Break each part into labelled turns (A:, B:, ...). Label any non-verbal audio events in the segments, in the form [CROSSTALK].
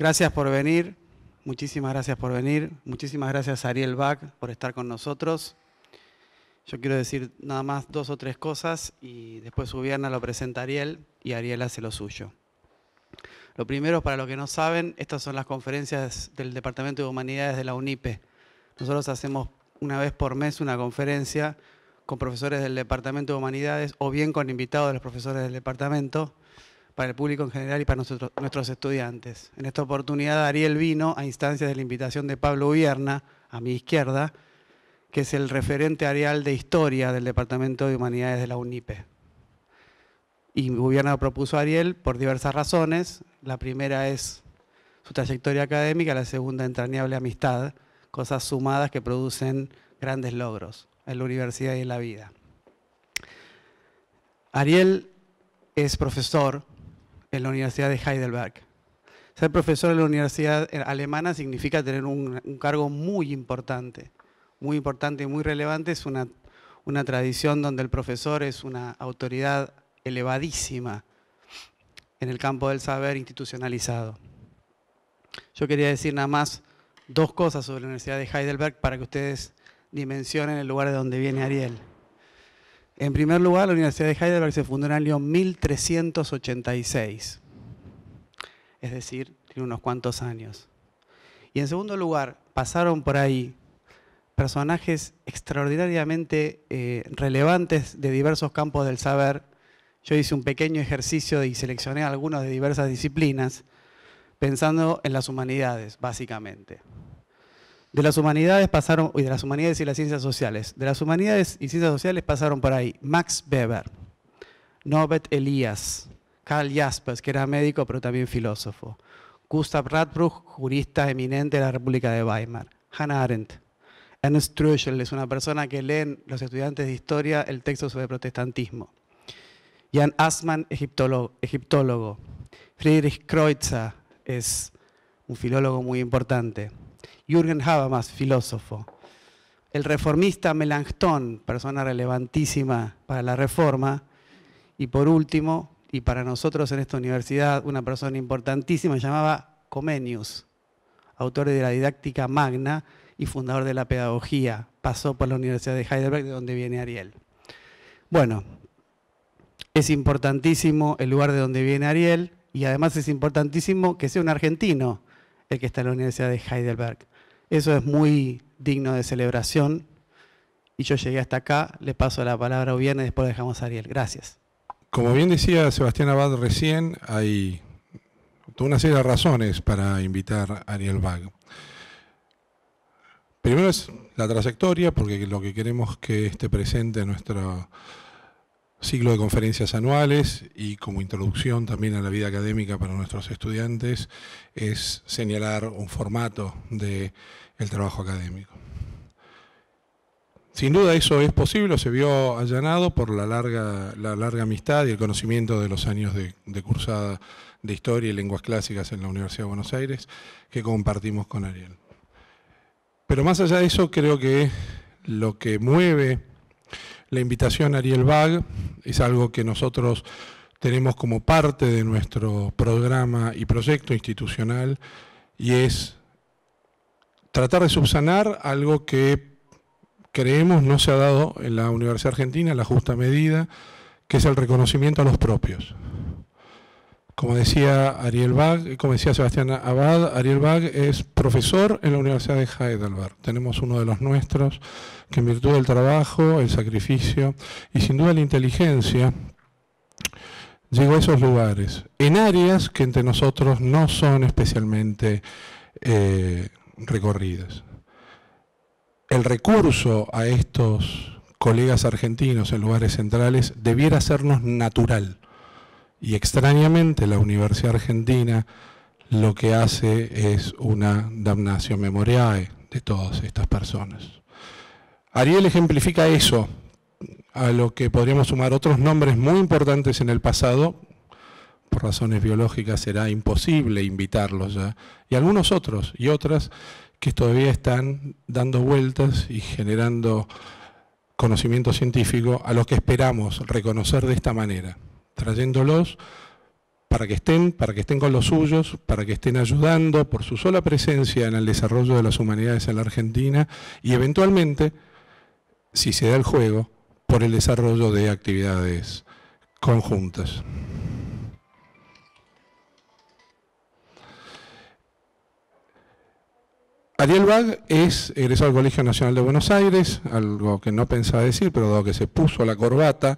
A: Gracias por venir, muchísimas gracias por venir, muchísimas gracias Ariel Bach por estar con nosotros. Yo quiero decir nada más dos o tres cosas y después su viernes lo presenta Ariel y Ariel hace lo suyo. Lo primero, para los que no saben, estas son las conferencias del Departamento de Humanidades de la UNIPE. Nosotros hacemos una vez por mes una conferencia con profesores del Departamento de Humanidades o bien con invitados de los profesores del departamento para el público en general y para nuestros estudiantes. En esta oportunidad Ariel vino a instancias de la invitación de Pablo Gubierna, a mi izquierda, que es el referente arial de historia del Departamento de Humanidades de la UNIPE. Y Gubierna propuso a Ariel por diversas razones. La primera es su trayectoria académica, la segunda entrañable amistad, cosas sumadas que producen grandes logros en la universidad y en la vida. Ariel es profesor en la Universidad de Heidelberg. Ser profesor en la Universidad Alemana significa tener un, un cargo muy importante, muy importante y muy relevante. Es una, una tradición donde el profesor es una autoridad elevadísima en el campo del saber institucionalizado. Yo quería decir nada más dos cosas sobre la Universidad de Heidelberg para que ustedes dimensionen el lugar de donde viene Ariel. En primer lugar, la Universidad de Heidelberg se fundó en el año 1386, es decir, tiene unos cuantos años. Y en segundo lugar, pasaron por ahí personajes extraordinariamente eh, relevantes de diversos campos del saber. Yo hice un pequeño ejercicio y seleccioné algunos de diversas disciplinas, pensando en las humanidades, básicamente. De las humanidades pasaron, y de las humanidades y las ciencias sociales, de las humanidades y ciencias sociales pasaron por ahí Max Weber, Norbert Elias, Karl Jaspers, que era médico pero también filósofo, Gustav Radbruch, jurista eminente de la República de Weimar, Hannah Arendt, Ernst Troeltsch es una persona que leen los estudiantes de historia el texto sobre protestantismo. Jan Asman, egiptólogo, egiptólogo. Friedrich Kreutzer es un filólogo muy importante. Jürgen Habermas, filósofo. El reformista Melanchthon, persona relevantísima para la reforma. Y por último, y para nosotros en esta universidad, una persona importantísima, se llamaba Comenius, autor de la didáctica magna y fundador de la pedagogía. Pasó por la Universidad de Heidelberg, de donde viene Ariel. Bueno, es importantísimo el lugar de donde viene Ariel y además es importantísimo que sea un argentino, el que está en la Universidad de Heidelberg. Eso es muy digno de celebración. Y yo llegué hasta acá, le paso la palabra a y después dejamos a Ariel. Gracias. Como bien
B: decía Sebastián Abad recién, hay toda una serie de razones para invitar a Ariel Bag. Primero es la trayectoria, porque lo que queremos que esté presente en nuestro ciclo de conferencias anuales y como introducción también a la vida académica para nuestros estudiantes es señalar un formato del trabajo académico. Sin duda eso es posible, se vio allanado por la larga, la larga amistad y el conocimiento de los años de cursada de Historia y Lenguas Clásicas en la Universidad de Buenos Aires que compartimos con Ariel. Pero más allá de eso, creo que lo que mueve la invitación a Ariel Bag es algo que nosotros tenemos como parte de nuestro programa y proyecto institucional y es tratar de subsanar algo que creemos no se ha dado en la Universidad Argentina la justa medida, que es el reconocimiento a los propios. Como decía Ariel Bag, como decía Sebastián Abad, Ariel Bag es profesor en la Universidad de Heidelberg. Tenemos uno de los nuestros que en virtud del trabajo, el sacrificio y sin duda la inteligencia llegó a esos lugares, en áreas que entre nosotros no son especialmente eh, recorridas. El recurso a estos colegas argentinos en lugares centrales debiera sernos natural y extrañamente la Universidad Argentina lo que hace es una damnatio memoriae de todas estas personas. Ariel ejemplifica eso, a lo que podríamos sumar otros nombres muy importantes en el pasado, por razones biológicas será imposible invitarlos ya, y algunos otros y otras que todavía están dando vueltas y generando conocimiento científico a lo que esperamos reconocer de esta manera trayéndolos para que estén, para que estén con los suyos, para que estén ayudando por su sola presencia en el desarrollo de las humanidades en la Argentina y eventualmente, si se da el juego, por el desarrollo de actividades conjuntas. Ariel Bag es egresado al Colegio Nacional de Buenos Aires, algo que no pensaba decir, pero dado que se puso la corbata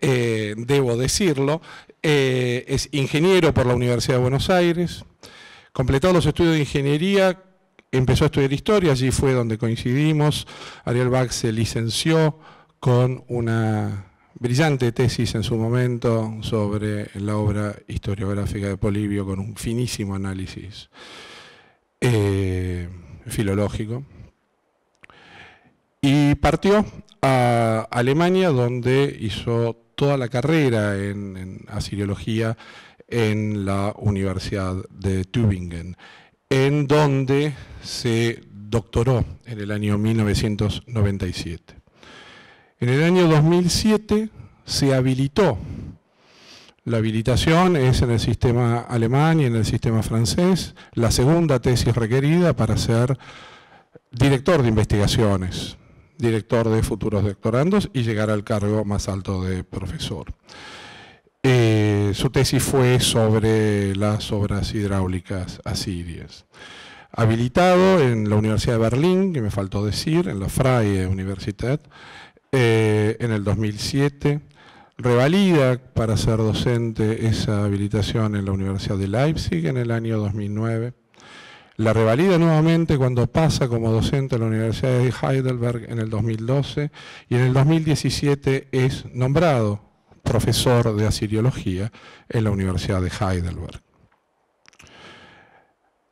B: eh, debo decirlo. Eh, es ingeniero por la Universidad de Buenos Aires. Completó los estudios de ingeniería, empezó a estudiar historia, allí fue donde coincidimos. Ariel Bach se licenció con una brillante tesis en su momento sobre la obra historiográfica de Polibio con un finísimo análisis eh, filológico. Y partió a Alemania donde hizo toda la carrera en, Asiliología en la Universidad de Tübingen, en donde se doctoró en el año 1997. En el año 2007 se habilitó. La habilitación es en el sistema alemán y en el sistema francés la segunda tesis requerida para ser director de investigaciones director de futuros doctorandos y llegar al cargo más alto de profesor. Eh, su tesis fue sobre las obras hidráulicas asirias. Habilitado en la Universidad de Berlín, que me faltó decir, en la Freie Universität, eh, en el 2007. Revalida para ser docente esa habilitación en la Universidad de Leipzig en el año 2009 la revalida nuevamente cuando pasa como docente a la Universidad de Heidelberg en el 2012 y en el 2017 es nombrado profesor de asiriología en la Universidad de Heidelberg.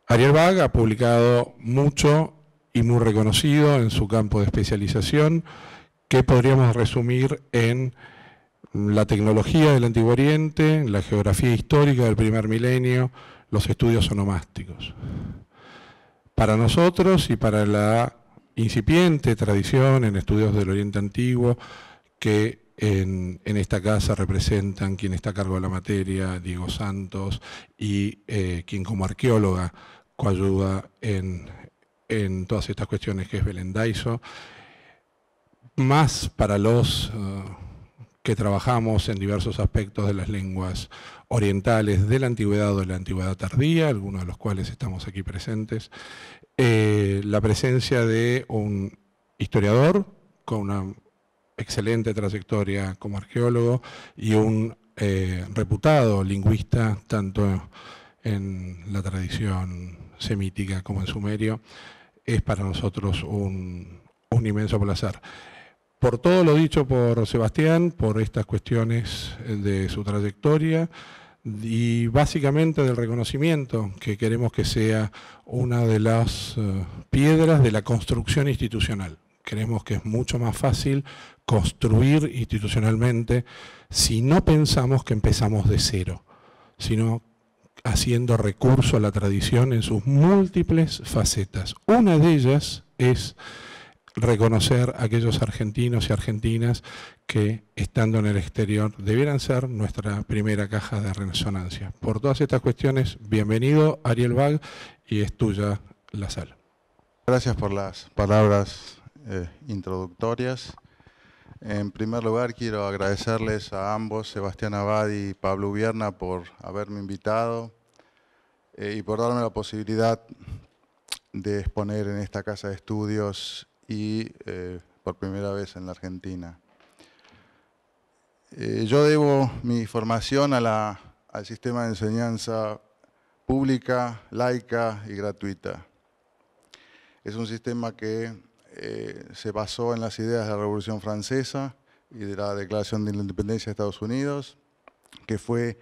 B: Ariel Bach ha publicado mucho y muy reconocido en su campo de especialización que podríamos resumir en la tecnología del Antiguo Oriente, la geografía histórica del primer milenio, los estudios onomásticos para nosotros y para la incipiente tradición en estudios del Oriente Antiguo que en, esta casa representan quien está a cargo de la materia, Diego Santos, y eh, quien como arqueóloga coayuda en, todas estas cuestiones que es Belén Daiso, más para los... Eh, que trabajamos en diversos aspectos de las lenguas orientales de la antigüedad o de la antigüedad tardía, algunos de los cuales estamos aquí presentes, eh, la presencia de un historiador con una excelente trayectoria como arqueólogo y un eh, reputado lingüista, tanto en la tradición semítica como en sumerio, es para nosotros un inmenso placer por todo lo dicho por Sebastián, por estas cuestiones eh, de su trayectoria y básicamente del reconocimiento que queremos que sea una de las eh, piedras de la construcción institucional. Creemos que es mucho más fácil construir institucionalmente si no pensamos que empezamos de cero, sino haciendo recurso a la tradición en sus múltiples facetas. Una de ellas es reconocer a aquellos argentinos y argentinas que, estando en el exterior, debieran ser nuestra primera caja de resonancia. Por todas estas cuestiones, bienvenido Ariel Bag y es tuya la sala. Gracias por las palabras
C: eh, introductorias. En primer lugar, quiero agradecerles a ambos, Sebastián Abad y Pablo Ubierna, por haberme invitado eh, y por darme la posibilidad de exponer en esta casa de estudios y eh, por primera vez en la Argentina. Eh, yo debo mi formación a la, al sistema de enseñanza pública, laica y gratuita. Es un sistema que eh, se basó en las ideas de la Revolución Francesa y de la Declaración de Independencia de Estados Unidos, que fue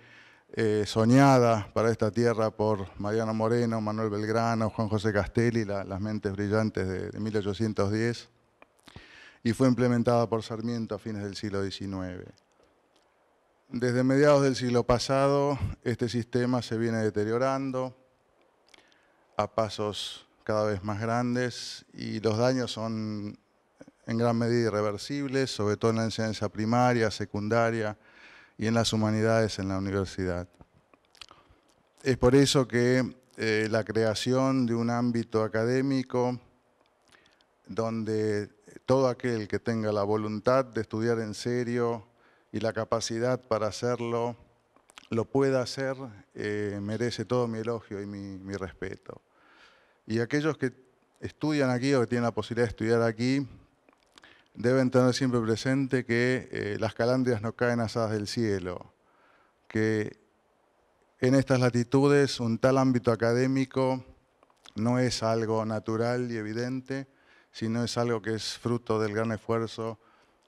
C: eh, soñada para esta tierra por Mariano Moreno, Manuel Belgrano, Juan José Castelli, las mentes brillantes de, de 1810, y fue implementada por Sarmiento a fines del siglo XIX. Desde mediados del siglo pasado, este sistema se viene deteriorando a pasos cada vez más grandes y los daños son en gran medida irreversibles, sobre todo en la enseñanza primaria, secundaria, y en las humanidades en la universidad. Es por eso que eh, la creación de un ámbito académico donde todo aquel que tenga la voluntad de estudiar en serio y la capacidad para hacerlo, lo pueda hacer, eh, merece todo mi elogio y mi, mi respeto. Y aquellos que estudian aquí o que tienen la posibilidad de estudiar aquí, deben tener siempre presente que eh, las calandrias no caen asadas del cielo, que en estas latitudes un tal ámbito académico no es algo natural y evidente, sino es algo que es fruto del gran esfuerzo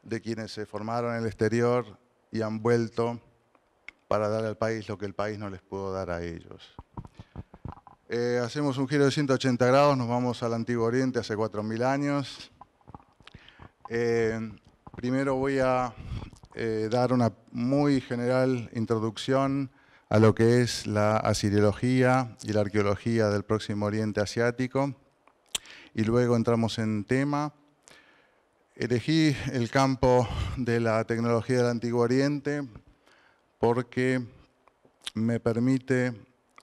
C: de quienes se formaron en el exterior y han vuelto para dar al país lo que el país no les pudo dar a ellos. Eh, hacemos un giro de 180 grados, nos vamos al Antiguo Oriente hace 4.000 años, eh, primero voy a eh, dar una muy general introducción a lo que es la asiriología y la arqueología del Próximo Oriente Asiático y luego entramos en tema. Elegí el campo de la tecnología del Antiguo Oriente porque me permite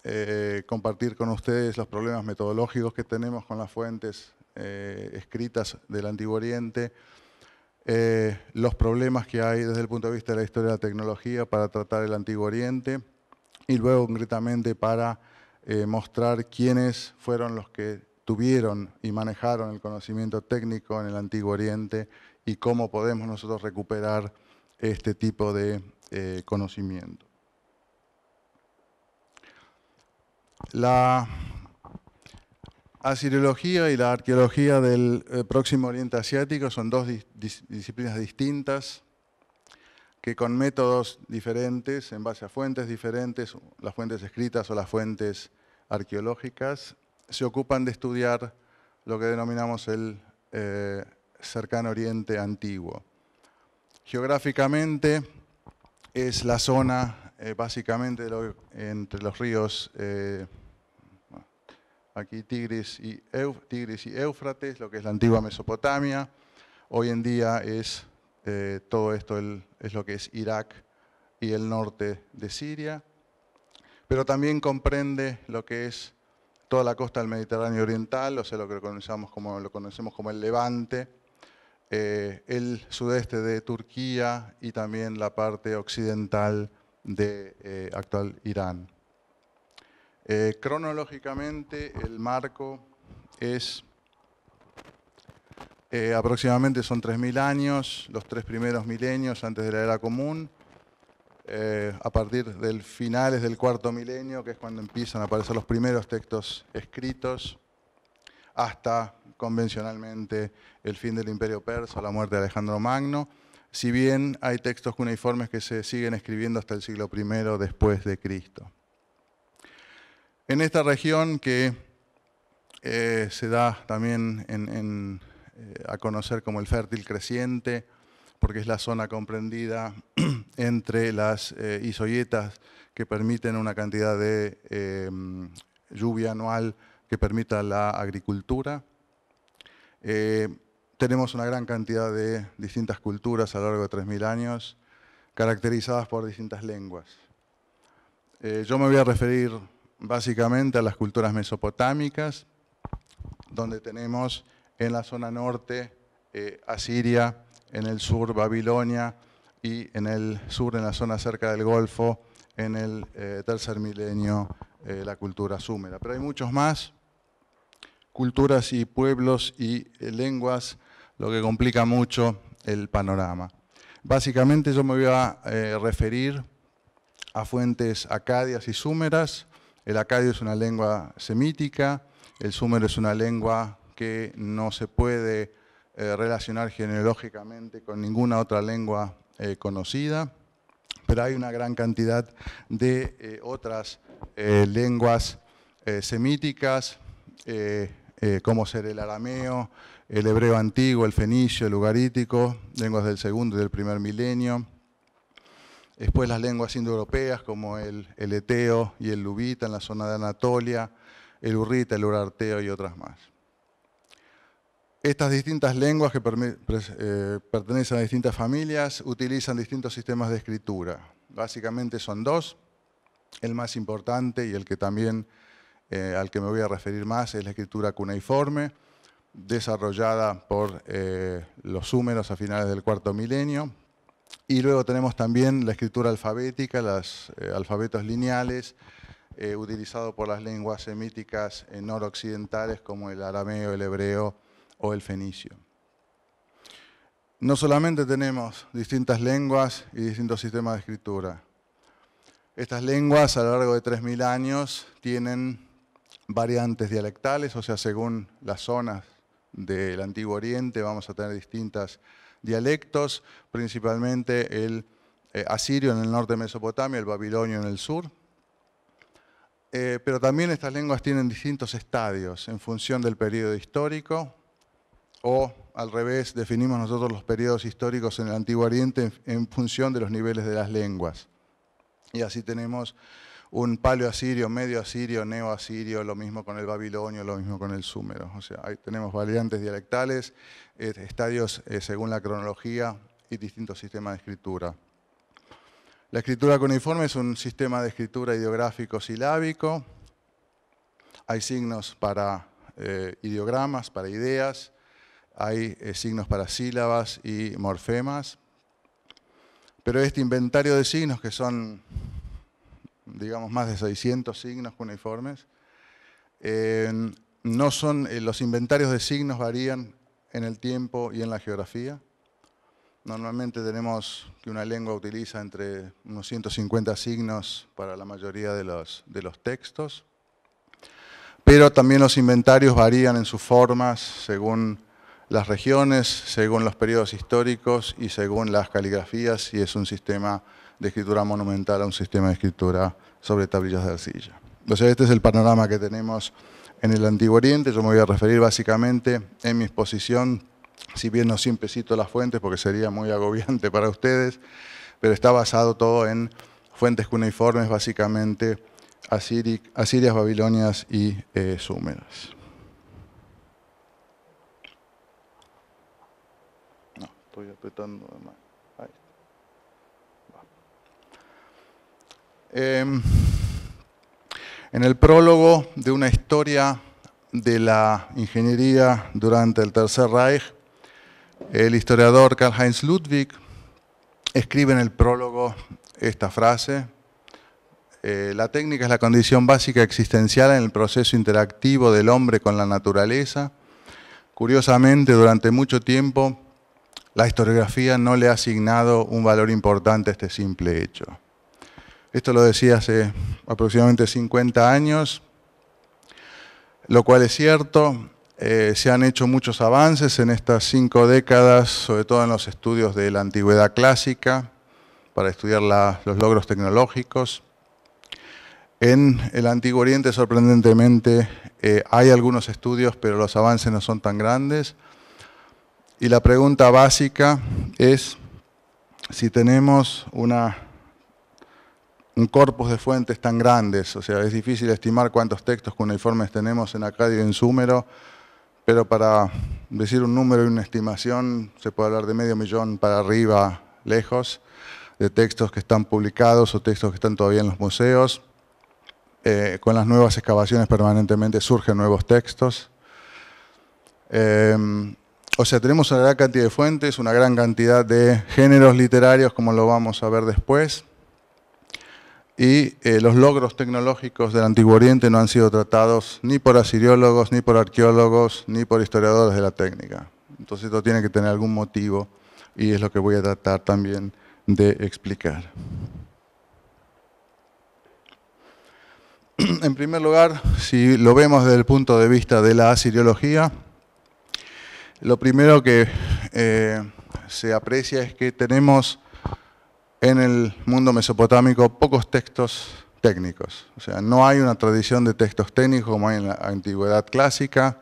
C: eh, compartir con ustedes los problemas metodológicos que tenemos con las fuentes eh, escritas del Antiguo Oriente, eh, los problemas que hay desde el punto de vista de la historia de la tecnología para tratar el Antiguo Oriente y luego concretamente para eh, mostrar quiénes fueron los que tuvieron y manejaron el conocimiento técnico en el Antiguo Oriente y cómo podemos nosotros recuperar este tipo de conocimiento. La Asirología y la arqueología del eh, Próximo Oriente Asiático son dos disciplinas distintas que con métodos diferentes, en base a fuentes diferentes, las fuentes escritas o las fuentes arqueológicas, se ocupan de estudiar lo que denominamos el eh, cercano Oriente antiguo. Geográficamente es la zona eh, básicamente entre los ríos aquí Tigris y, Éufrates, lo que es la antigua Mesopotamia. Hoy en día es eh, todo esto es lo que es Irak y el norte de Siria, pero también comprende lo que es toda la costa del Mediterráneo Oriental, o sea, lo que conocemos como, lo conocemos como el Levante, eh, el sudeste de Turquía y también la parte occidental de eh, actual Irán. Eh, cronológicamente el marco es eh, aproximadamente son 3.000 años, los tres primeros milenios antes de la era común, eh, a partir del finales del cuarto milenio, que es cuando empiezan a aparecer los primeros textos escritos, hasta convencionalmente el fin del imperio persa, la muerte de Alejandro Magno, si bien hay textos cuneiformes que se siguen escribiendo hasta el siglo I después de Cristo en esta región que eh, se da también eh, a conocer como el fértil creciente, porque es la zona comprendida [CLEARS THROAT] entre las eh, que permiten una cantidad de eh, lluvia anual que permita la agricultura. tenemos una gran cantidad de distintas culturas a lo largo de 3.000 años, caracterizadas por distintas lenguas. yo me voy a referir básicamente a las culturas mesopotámicas, donde tenemos en la zona norte eh, Asiria, en el sur Babilonia y en el sur, en la zona cerca del Golfo, en el eh, tercer milenio eh, la cultura súmera. Pero hay muchos más, culturas y pueblos y lenguas, lo que complica mucho el panorama. Básicamente yo me voy a referir a fuentes acadias y súmeras, el acadio es una lengua semítica, el sumero es una lengua que no se puede eh, relacionar genealógicamente con ninguna otra lengua eh, conocida, pero hay una gran cantidad de eh, otras lenguas semíticas, como ser el arameo, el hebreo antiguo, el fenicio, el ugarítico, lenguas del segundo y del primer milenio, Después las lenguas indoeuropeas como el, el, eteo y el lubita en la zona de Anatolia, el urrita, el urarteo y otras más. Estas distintas lenguas que eh, pertenecen a distintas familias utilizan distintos sistemas de escritura. Básicamente son dos. El más importante y el que también eh, al que me voy a referir más es la escritura cuneiforme, desarrollada por eh, los húmeros a finales del cuarto milenio, y luego tenemos también la escritura alfabética, los eh, alfabetos lineales, eh, utilizado por las lenguas semíticas noroccidentales como el arameo, el hebreo o el fenicio. No solamente tenemos distintas lenguas y distintos sistemas de escritura. Estas lenguas a lo largo de 3.000 años tienen variantes dialectales, o sea, según las zonas del Antiguo Oriente vamos a tener distintas dialectos, principalmente el eh, asirio en el norte de Mesopotamia, el babilonio en el sur. Eh, pero también estas lenguas tienen distintos estadios en función del periodo histórico, o al revés, definimos nosotros los periodos históricos en el Antiguo Oriente en función de los niveles de las lenguas. Y así tenemos un paleoasirio, asirio, medio asirio, neo lo mismo con el babilonio, lo mismo con el sumero. O sea, ahí tenemos variantes dialectales, estadios eh, según la cronología y distintos sistemas de escritura. La escritura cuneiforme es un sistema de escritura ideográfico silábico. Hay signos para eh, ideogramas, para ideas, hay eh, signos para sílabas y morfemas. Pero este inventario de signos, que son digamos más de 600 signos cuneiformes. no son, eh, los inventarios de signos varían en el tiempo y en la geografía. Normalmente tenemos que una lengua utiliza entre unos 150 signos para la mayoría de los, de los textos, pero también los inventarios varían en sus formas según las regiones, según los periodos históricos y según las caligrafías, y es un sistema de escritura monumental a un sistema de escritura sobre tablillas de arcilla. Entonces este es el panorama que tenemos en el Antiguo Oriente. Yo me voy a referir básicamente en mi exposición, si bien no siempre cito las fuentes porque sería muy agobiante para ustedes, pero está basado todo en fuentes cuneiformes, básicamente asirias, babilonias y eh, súmeras. No, estoy apretando más. Em, en el prólogo de una historia de la ingeniería durante el Tercer Reich, el historiador Karl-Heinz Ludwig escribe en el prólogo esta frase, eh, la técnica es la condición básica existencial en el proceso interactivo del hombre con la naturaleza. Curiosamente, durante mucho tiempo, la historiografía no le ha asignado un valor importante a este simple hecho. Esto lo decía hace aproximadamente 50 años, lo cual es cierto. Eh, se han hecho muchos avances en estas cinco décadas, sobre todo en los estudios de la antigüedad clásica, para estudiar los logros tecnológicos. En el Antiguo Oriente, sorprendentemente, eh, hay algunos estudios, pero los avances no son tan grandes. Y la pregunta básica es si tenemos una un corpus de fuentes tan grandes, o sea, es difícil estimar cuántos textos cuneiformes tenemos en Acadio y en Súmero, pero para decir un número y una estimación se puede hablar de medio millón para arriba, lejos, de textos que están publicados o textos que están todavía en los museos. Eh, con las nuevas excavaciones permanentemente surgen nuevos textos. Em, o sea, tenemos una gran cantidad de fuentes, una gran cantidad de géneros literarios, como lo vamos a ver después y eh, los logros tecnológicos del Antiguo Oriente no han sido tratados ni por asiriólogos, ni por arqueólogos, ni por historiadores de la técnica. Entonces esto tiene que tener algún motivo y es lo que voy a tratar también de explicar. [CLEARS THROAT] En primer lugar, si lo vemos desde el punto de vista de la asiriología, lo primero que eh, se aprecia es que tenemos en el mundo mesopotámico pocos textos técnicos. O sea, no hay una tradición de textos técnicos como hay en la antigüedad clásica.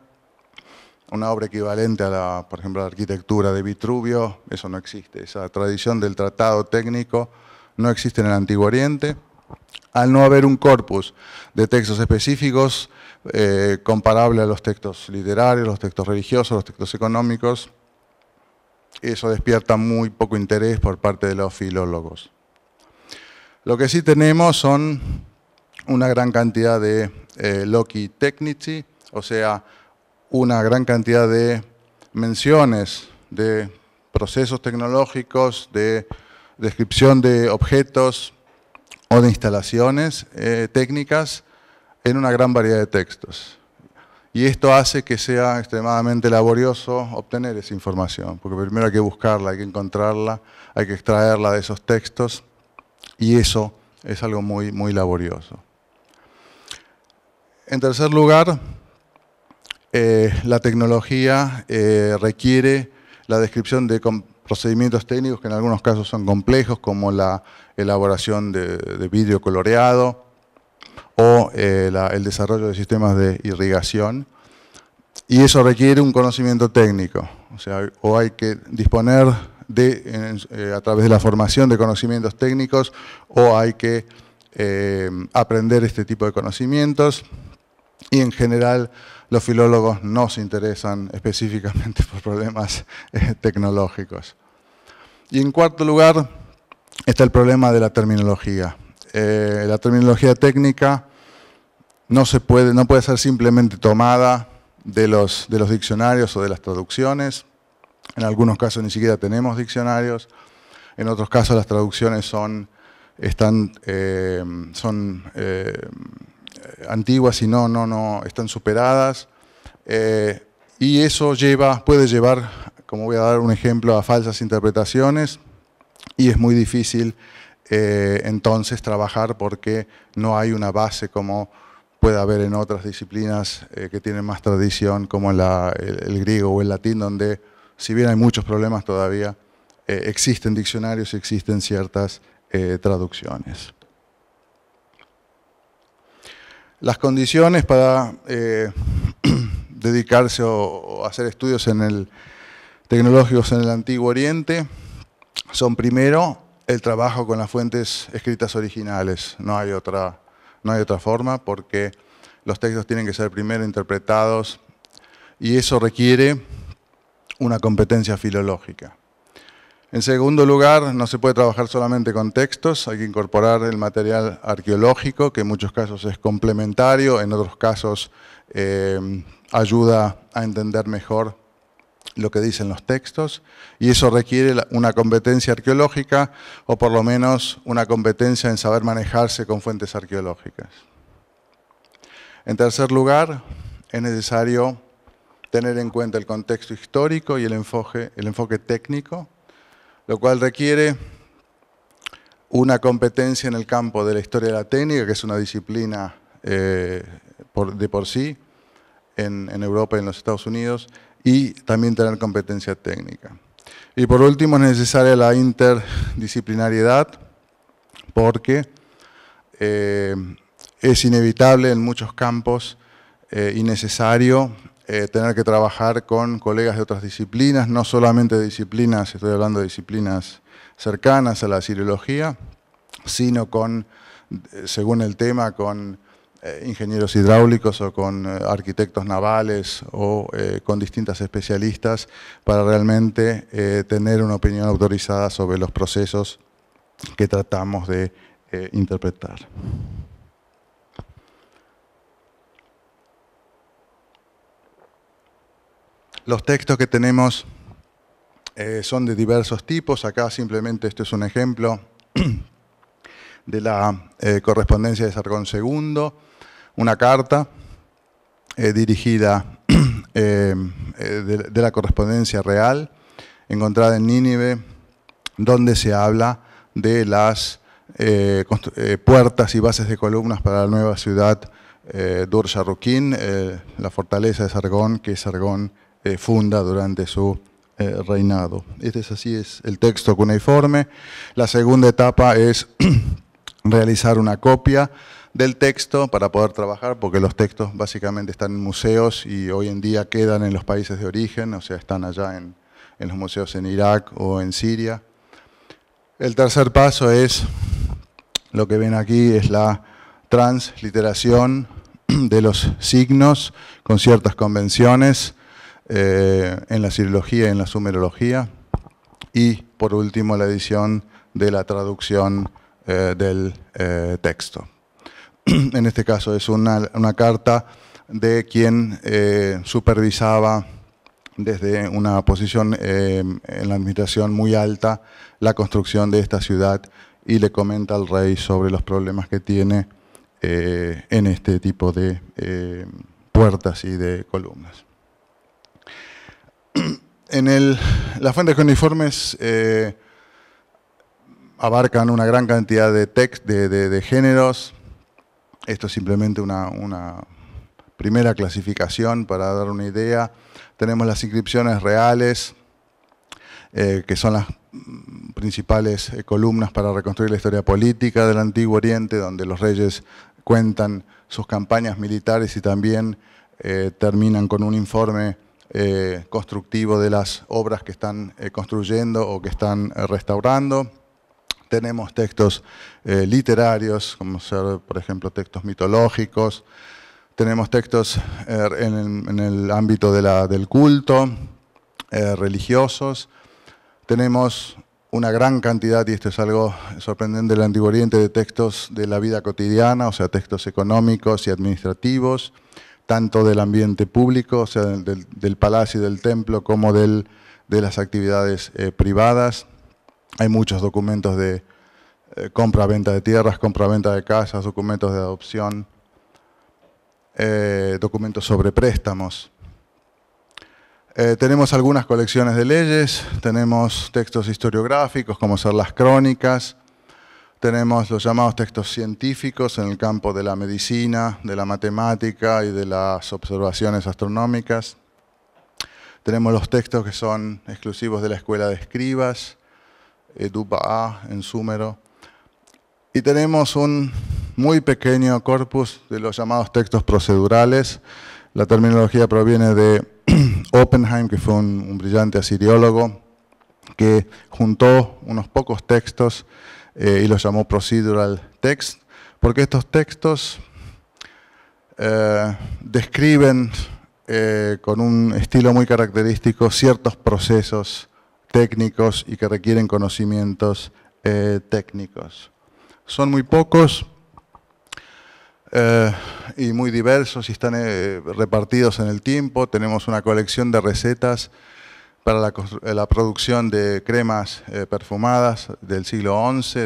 C: Una obra equivalente a la, por ejemplo, la arquitectura de Vitruvio, eso no existe. Esa tradición del tratado técnico no existe en el Antiguo Oriente. Al no haber un corpus de textos específicos eh, comparable a los textos literarios, los textos religiosos, los textos económicos, eso despierta muy poco interés por parte de los filólogos. Lo que sí tenemos son una gran cantidad de loki eh, loci technici, o sea, una gran cantidad de menciones de procesos tecnológicos, de descripción de objetos o de instalaciones eh, técnicas en una gran variedad de textos y esto hace que sea extremadamente laborioso obtener esa información, porque primero hay que buscarla, hay que encontrarla, hay que extraerla de esos textos y eso es algo muy, muy laborioso. En tercer lugar, eh, la tecnología eh, requiere la descripción de procedimientos técnicos que en algunos casos son complejos, como la elaboración de, de vidrio coloreado, o eh, el desarrollo de sistemas de irrigación. Y eso requiere un conocimiento técnico, o sea, o hay que disponer de, eh, a través de la formación de conocimientos técnicos, o hay que eh, aprender este tipo de conocimientos. Y en general, los filólogos no se interesan [LAUGHS] específicamente por problemas tecnológicos. Y en cuarto lugar, está el problema de la terminología. Eh, la terminología técnica no, se puede, no puede ser simplemente tomada de los, de los diccionarios o de las traducciones. En algunos casos ni siquiera tenemos diccionarios. En otros casos las traducciones son, están, eh, son eh, antiguas y no, no, no, están superadas. y eso lleva, puede llevar, como voy a dar un ejemplo, a falsas interpretaciones y es muy difícil eh, entonces trabajar porque no hay una base como puede haber en otras disciplinas eh, que tienen más tradición, como el, griego o el latín, donde si bien hay muchos problemas todavía, eh, existen diccionarios y existen ciertas traducciones. Las condiciones para [CLEARS THROAT] dedicarse o, hacer estudios en el, tecnológicos en el Antiguo Oriente son primero el trabajo con las fuentes escritas originales. No hay otra, no hay otra forma porque los textos tienen que ser primero interpretados y eso requiere una competencia filológica. En segundo lugar, no se puede trabajar solamente con textos, hay que incorporar el material arqueológico, que en muchos casos es complementario, en otros casos eh, ayuda a entender mejor lo que dicen los textos y eso requiere una competencia arqueológica o por lo menos una competencia en saber manejarse con fuentes arqueológicas. En tercer lugar, es necesario tener en cuenta el contexto histórico y el enfoque, técnico, lo cual requiere una competencia en el campo de la historia de la técnica, que es una disciplina eh, de por sí en Europa y en los Estados Unidos, y también tener competencia técnica. Y por último es necesaria la interdisciplinariedad porque eh, es inevitable en muchos campos eh, y necesario eh, tener que trabajar con colegas de otras disciplinas, no solamente de disciplinas, estoy hablando de disciplinas cercanas a la cirugía, sino con, según el tema, con eh, ingenieros hidráulicos o con eh, arquitectos navales o eh, con distintas especialistas para realmente tener una opinión autorizada sobre los procesos que tratamos de interpretar. Los textos que tenemos son de diversos tipos, acá simplemente esto es un ejemplo [CLEARS THROAT] de la correspondencia de Sargón II, una carta eh, dirigida [CLEARS THROAT] eh, eh, de, la correspondencia real encontrada en Nínive, donde se habla de las puertas y bases de columnas para la nueva ciudad Dur Yarruquín, la fortaleza de Sargón, que Sargón funda durante su reinado. Este es así, es el texto cuneiforme. La segunda etapa es [CLEARS THROAT] realizar una copia del texto para poder trabajar, porque los textos básicamente están en museos y hoy en día quedan en los países de origen, o sea, están allá en, los museos en Irak o en Siria. El tercer paso es, lo que ven aquí es la transliteración [CLEARS THROAT] de los signos con ciertas convenciones eh, en la cirugía y en la sumerología. Y por último la edición de la traducción eh, del eh, texto. [CLEARS THROAT] en este caso es una, carta de quien eh, supervisaba desde una posición eh, en la administración muy alta la construcción de esta ciudad y le comenta al rey sobre los problemas que tiene eh, en este tipo de puertas y de columnas. [CLEARS THROAT] En el, las fuentes uniformes abarcan una gran cantidad de, text, de géneros, esto es simplemente una, primera clasificación para dar una idea. Tenemos las inscripciones reales, eh, que son las principales eh, columnas para reconstruir la historia política del Antiguo Oriente, donde los reyes cuentan sus campañas militares y también eh, terminan con un informe constructivo de las obras que están construyendo o que están restaurando tenemos textos eh, literarios, como ser, por ejemplo, textos mitológicos, tenemos textos er, en, el, ámbito del culto, eh, religiosos, tenemos una gran cantidad, y esto es algo sorprendente del Antiguo Oriente, de textos de la vida cotidiana, o sea, textos económicos y administrativos, tanto del ambiente público, o sea, del, palacio y del templo, como de las actividades eh, privadas. Hay muchos documentos de eh, compra-venta de tierras, compra-venta de casas, documentos de adopción, eh, documentos sobre préstamos. Eh, tenemos algunas colecciones de leyes, tenemos textos historiográficos, como ser las crónicas, tenemos los llamados textos científicos en el campo de la medicina, de la matemática y de las observaciones astronómicas. Tenemos los textos que son exclusivos de la escuela de escribas, a en Súmero. Y tenemos un muy pequeño corpus de los llamados textos procedurales. La terminología proviene de [CLEARS THROAT] Oppenheim, que fue un, brillante asiriólogo, que juntó unos pocos textos eh, y los llamó procedural text, porque estos textos eh, describen eh, con un estilo muy característico ciertos procesos técnicos y que requieren conocimientos eh, técnicos. Son muy pocos eh, y muy diversos y están eh, repartidos en el tiempo. Tenemos una colección de recetas para la, producción de cremas perfumadas del siglo XI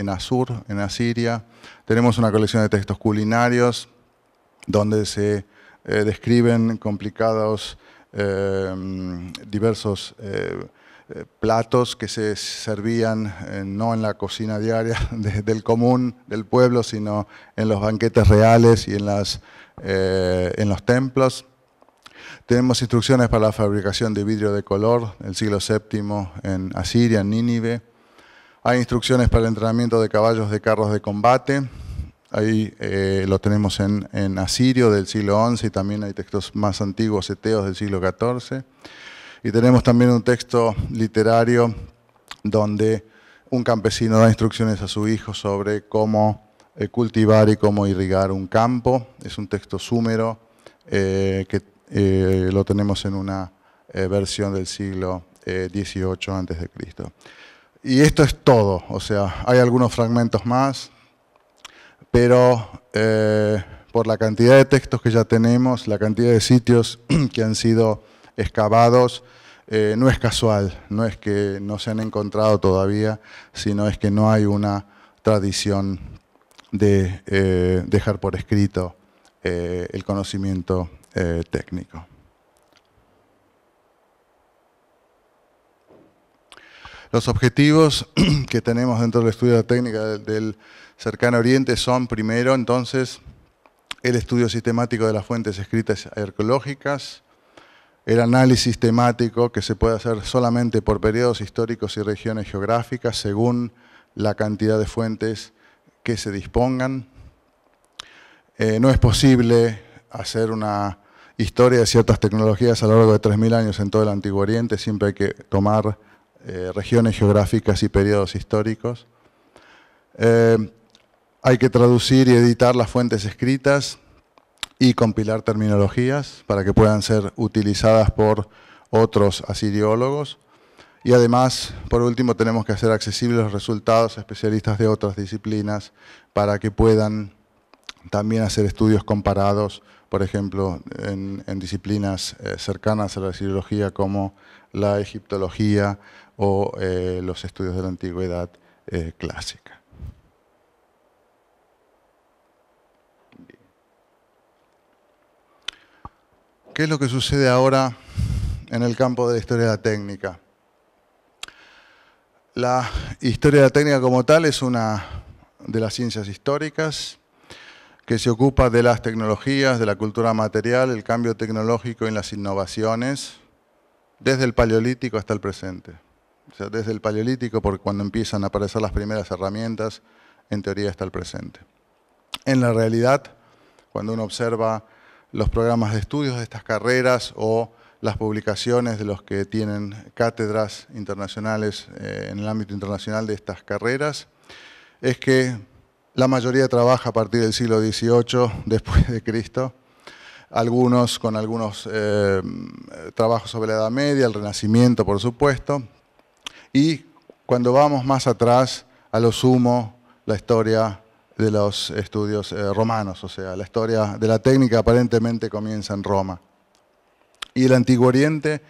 C: en Asur, en Asiria. Tenemos una colección de textos culinarios donde se describen complicados diversos eh, platos que se servían eh, no en la cocina diaria [LAUGHS] del común, del pueblo, sino en los banquetes reales y en, las, eh, en los templos. Tenemos instrucciones para la fabricación de vidrio de color del siglo VII en Asiria, en Nínive. Hay instrucciones para el entrenamiento de caballos de carros de combate. Ahí lo tenemos en, en, Asirio del siglo XI y también hay textos más antiguos, eteos del siglo XIV. Y tenemos también un texto literario donde un campesino da instrucciones a su hijo sobre cómo eh, cultivar y cómo irrigar un campo. Es un texto súmero eh, que eh, lo tenemos en una versión del siglo XVIII antes de Y esto es todo, o sea, hay algunos fragmentos más, pero por la cantidad de textos que ya tenemos, la cantidad de sitios [CLEARS THROAT] que han sido excavados, eh, no es casual, no es que no se han encontrado todavía, sino es que no hay una tradición de eh, dejar por escrito eh, el conocimiento técnico. Los objetivos [CLEARS THROAT] que tenemos dentro del estudio de la técnica del cercano oriente son, primero, entonces, el estudio sistemático de las fuentes escritas arqueológicas, el análisis temático que se puede hacer solamente por periodos históricos y regiones geográficas según la cantidad de fuentes que se dispongan. Eh, no es posible hacer una historia de ciertas tecnologías a lo largo de 3.000 años en todo el Antiguo Oriente, siempre hay que tomar eh, regiones geográficas y periodos históricos. Eh, hay que traducir y editar las fuentes escritas, y compilar terminologías para que puedan ser utilizadas por otros asiriólogos. Y además, por último, tenemos que hacer accesibles los resultados a especialistas de otras disciplinas para que puedan también hacer estudios comparados, por ejemplo, en, disciplinas eh, cercanas a la asiriología como la egiptología o eh, los estudios de la antigüedad eh, clásica. ¿Qué es lo que sucede ahora en el campo de la historia de la técnica? La historia de la técnica como tal es una de las ciencias históricas que se ocupa de las tecnologías, de la cultura material, el cambio tecnológico y las innovaciones desde el paleolítico hasta el presente. desde el paleolítico, porque cuando empiezan a aparecer las primeras herramientas, en teoría hasta el presente. En la realidad, cuando uno observa los programas de estudios de estas carreras o las publicaciones de los que tienen cátedras internacionales eh, en el ámbito internacional de estas carreras, es que la mayoría trabaja a partir del siglo XVIII, [LAUGHS] después de Cristo, algunos con algunos eh, trabajos sobre la Edad Media, el Renacimiento, por supuesto, y cuando vamos más atrás, a lo sumo, la historia de los estudios eh, romanos, o sea, la historia de la técnica aparentemente comienza en Roma. Y el Antiguo Oriente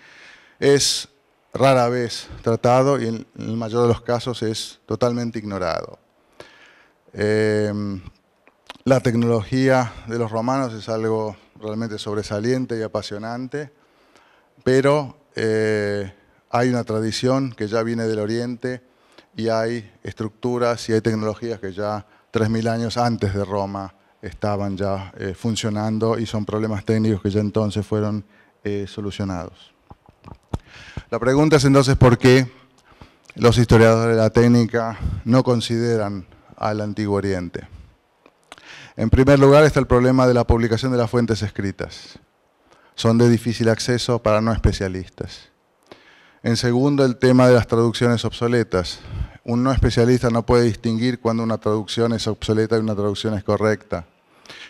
C: es rara vez tratado y en el mayor de los casos es totalmente ignorado. Em, la tecnología de los romanos es algo realmente sobresaliente y apasionante, pero eh, hay una tradición que ya viene del Oriente y hay estructuras y hay tecnologías que ya 3.000 años antes de Roma estaban ya eh, funcionando y son problemas técnicos que ya entonces fueron eh, solucionados. La pregunta es entonces por qué los historiadores de la técnica no consideran al Antiguo Oriente. En primer lugar está el problema de la publicación de las fuentes escritas. Son de difícil acceso para no especialistas. En segundo, el tema de las traducciones obsoletas. Un no especialista no puede distinguir cuando una traducción es obsoleta y una traducción es correcta.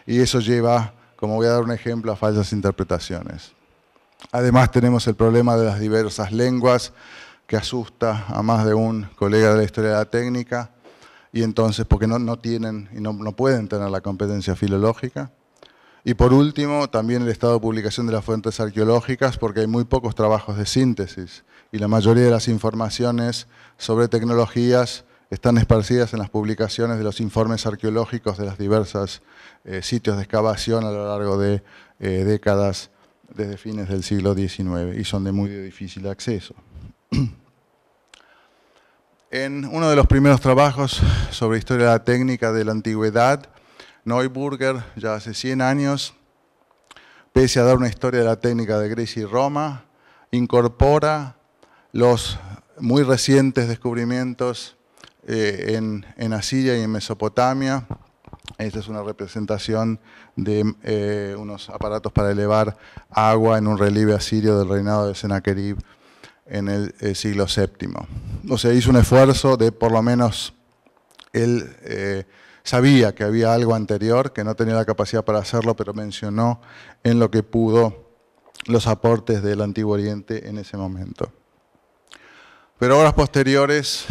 C: Y eso lleva, como voy a dar un ejemplo, a falsas interpretaciones. Además tenemos el problema de las diversas lenguas que asusta a más de un colega de la historia de la técnica y entonces porque no, tienen y no pueden tener la competencia filológica. Y por último, también el estado de publicación de las fuentes arqueológicas, porque hay muy pocos trabajos de síntesis y la mayoría de las informaciones sobre tecnologías están esparcidas en las publicaciones de los informes arqueológicos de los diversos eh, sitios de excavación a lo largo de eh, décadas desde fines del siglo XIX y son de muy difícil acceso. [CLEARS THROAT] En uno de los primeros trabajos sobre historia de la técnica de la antigüedad, Neuburger, ya hace 100 años, pese a dar una historia de la técnica de Grecia y Roma, incorpora los muy recientes descubrimientos eh, en, en, Asiria y en Mesopotamia. Esta es una representación de eh, unos aparatos para elevar agua en un relieve asirio del reinado de Senaquerib en el, eh, siglo VII. O sea, hizo un esfuerzo de por lo menos él sabía que había algo anterior, que no tenía la capacidad para hacerlo, pero mencionó en lo que pudo los aportes del Antiguo Oriente en ese momento. Pero obras posteriores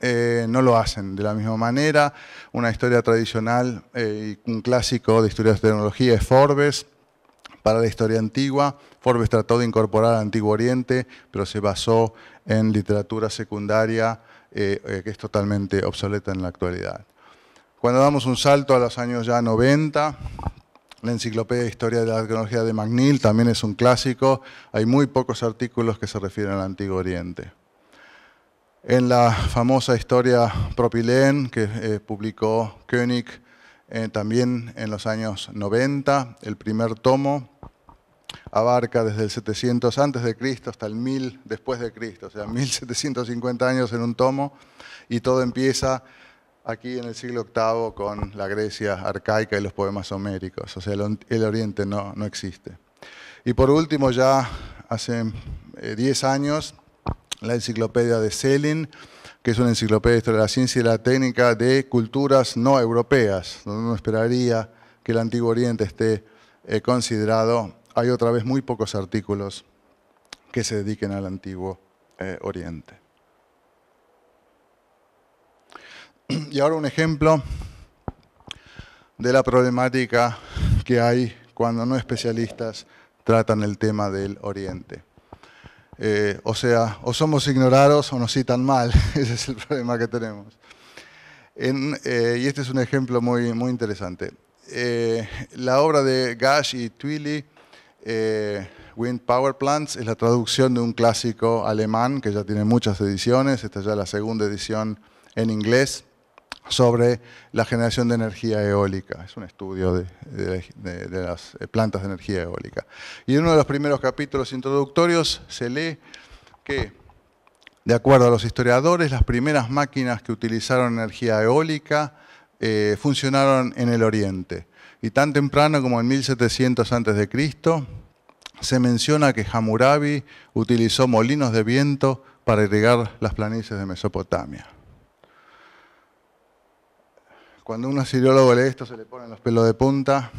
C: eh, no lo hacen de la misma manera. Una historia tradicional y eh, un clásico de historia de tecnología es Forbes. Para la historia antigua, Forbes trató de incorporar al Antiguo Oriente, pero se basó en literatura secundaria eh, que es totalmente obsoleta en la actualidad. Cuando damos un salto a los años ya 90, la Enciclopedia de Historia de la Tecnología de Magnil también es un clásico. Hay muy pocos artículos que se refieren al Antiguo Oriente en la famosa historia Propilén que eh, publicó Koenig eh, también en los años 90. El primer tomo abarca desde el 700 antes de Cristo hasta el 1000 después de Cristo, o sea, 1750 años en un tomo y todo empieza aquí en el siglo VIII con la Grecia arcaica y los poemas homéricos, o sea, el, Oriente no, existe. Y por último, ya hace 10 eh, años la enciclopedia de Selin, que es una enciclopedia de historia de la ciencia y la técnica de culturas no europeas, donde uno esperaría que el Antiguo Oriente esté eh, considerado. Hay otra vez muy pocos artículos que se dediquen al Antiguo eh, Oriente. Y ahora un ejemplo de la problemática que hay cuando no especialistas tratan el tema del Oriente. Eh, o sea, o somos ignorados o nos citan mal, [LAUGHS] ese es el problema que tenemos. Eh, y este es un ejemplo muy, muy interesante. Eh, la obra de Gash y Twilly, Wind Power Plants, es la traducción de un clásico alemán que ya tiene muchas ediciones, esta es ya la segunda edición en inglés sobre la generación de energía eólica. Es un estudio de, las eh, plantas de energía eólica. Y en uno de los primeros capítulos introductorios se lee que, de acuerdo a los historiadores, las primeras máquinas que utilizaron energía eólica eh, funcionaron en el Oriente. Y tan temprano como en 1700 a.C., se menciona que Hammurabi utilizó molinos de viento para irrigar las planicies de Mesopotamia. Cuando un asiriólogo lee esto se le ponen los pelos de punta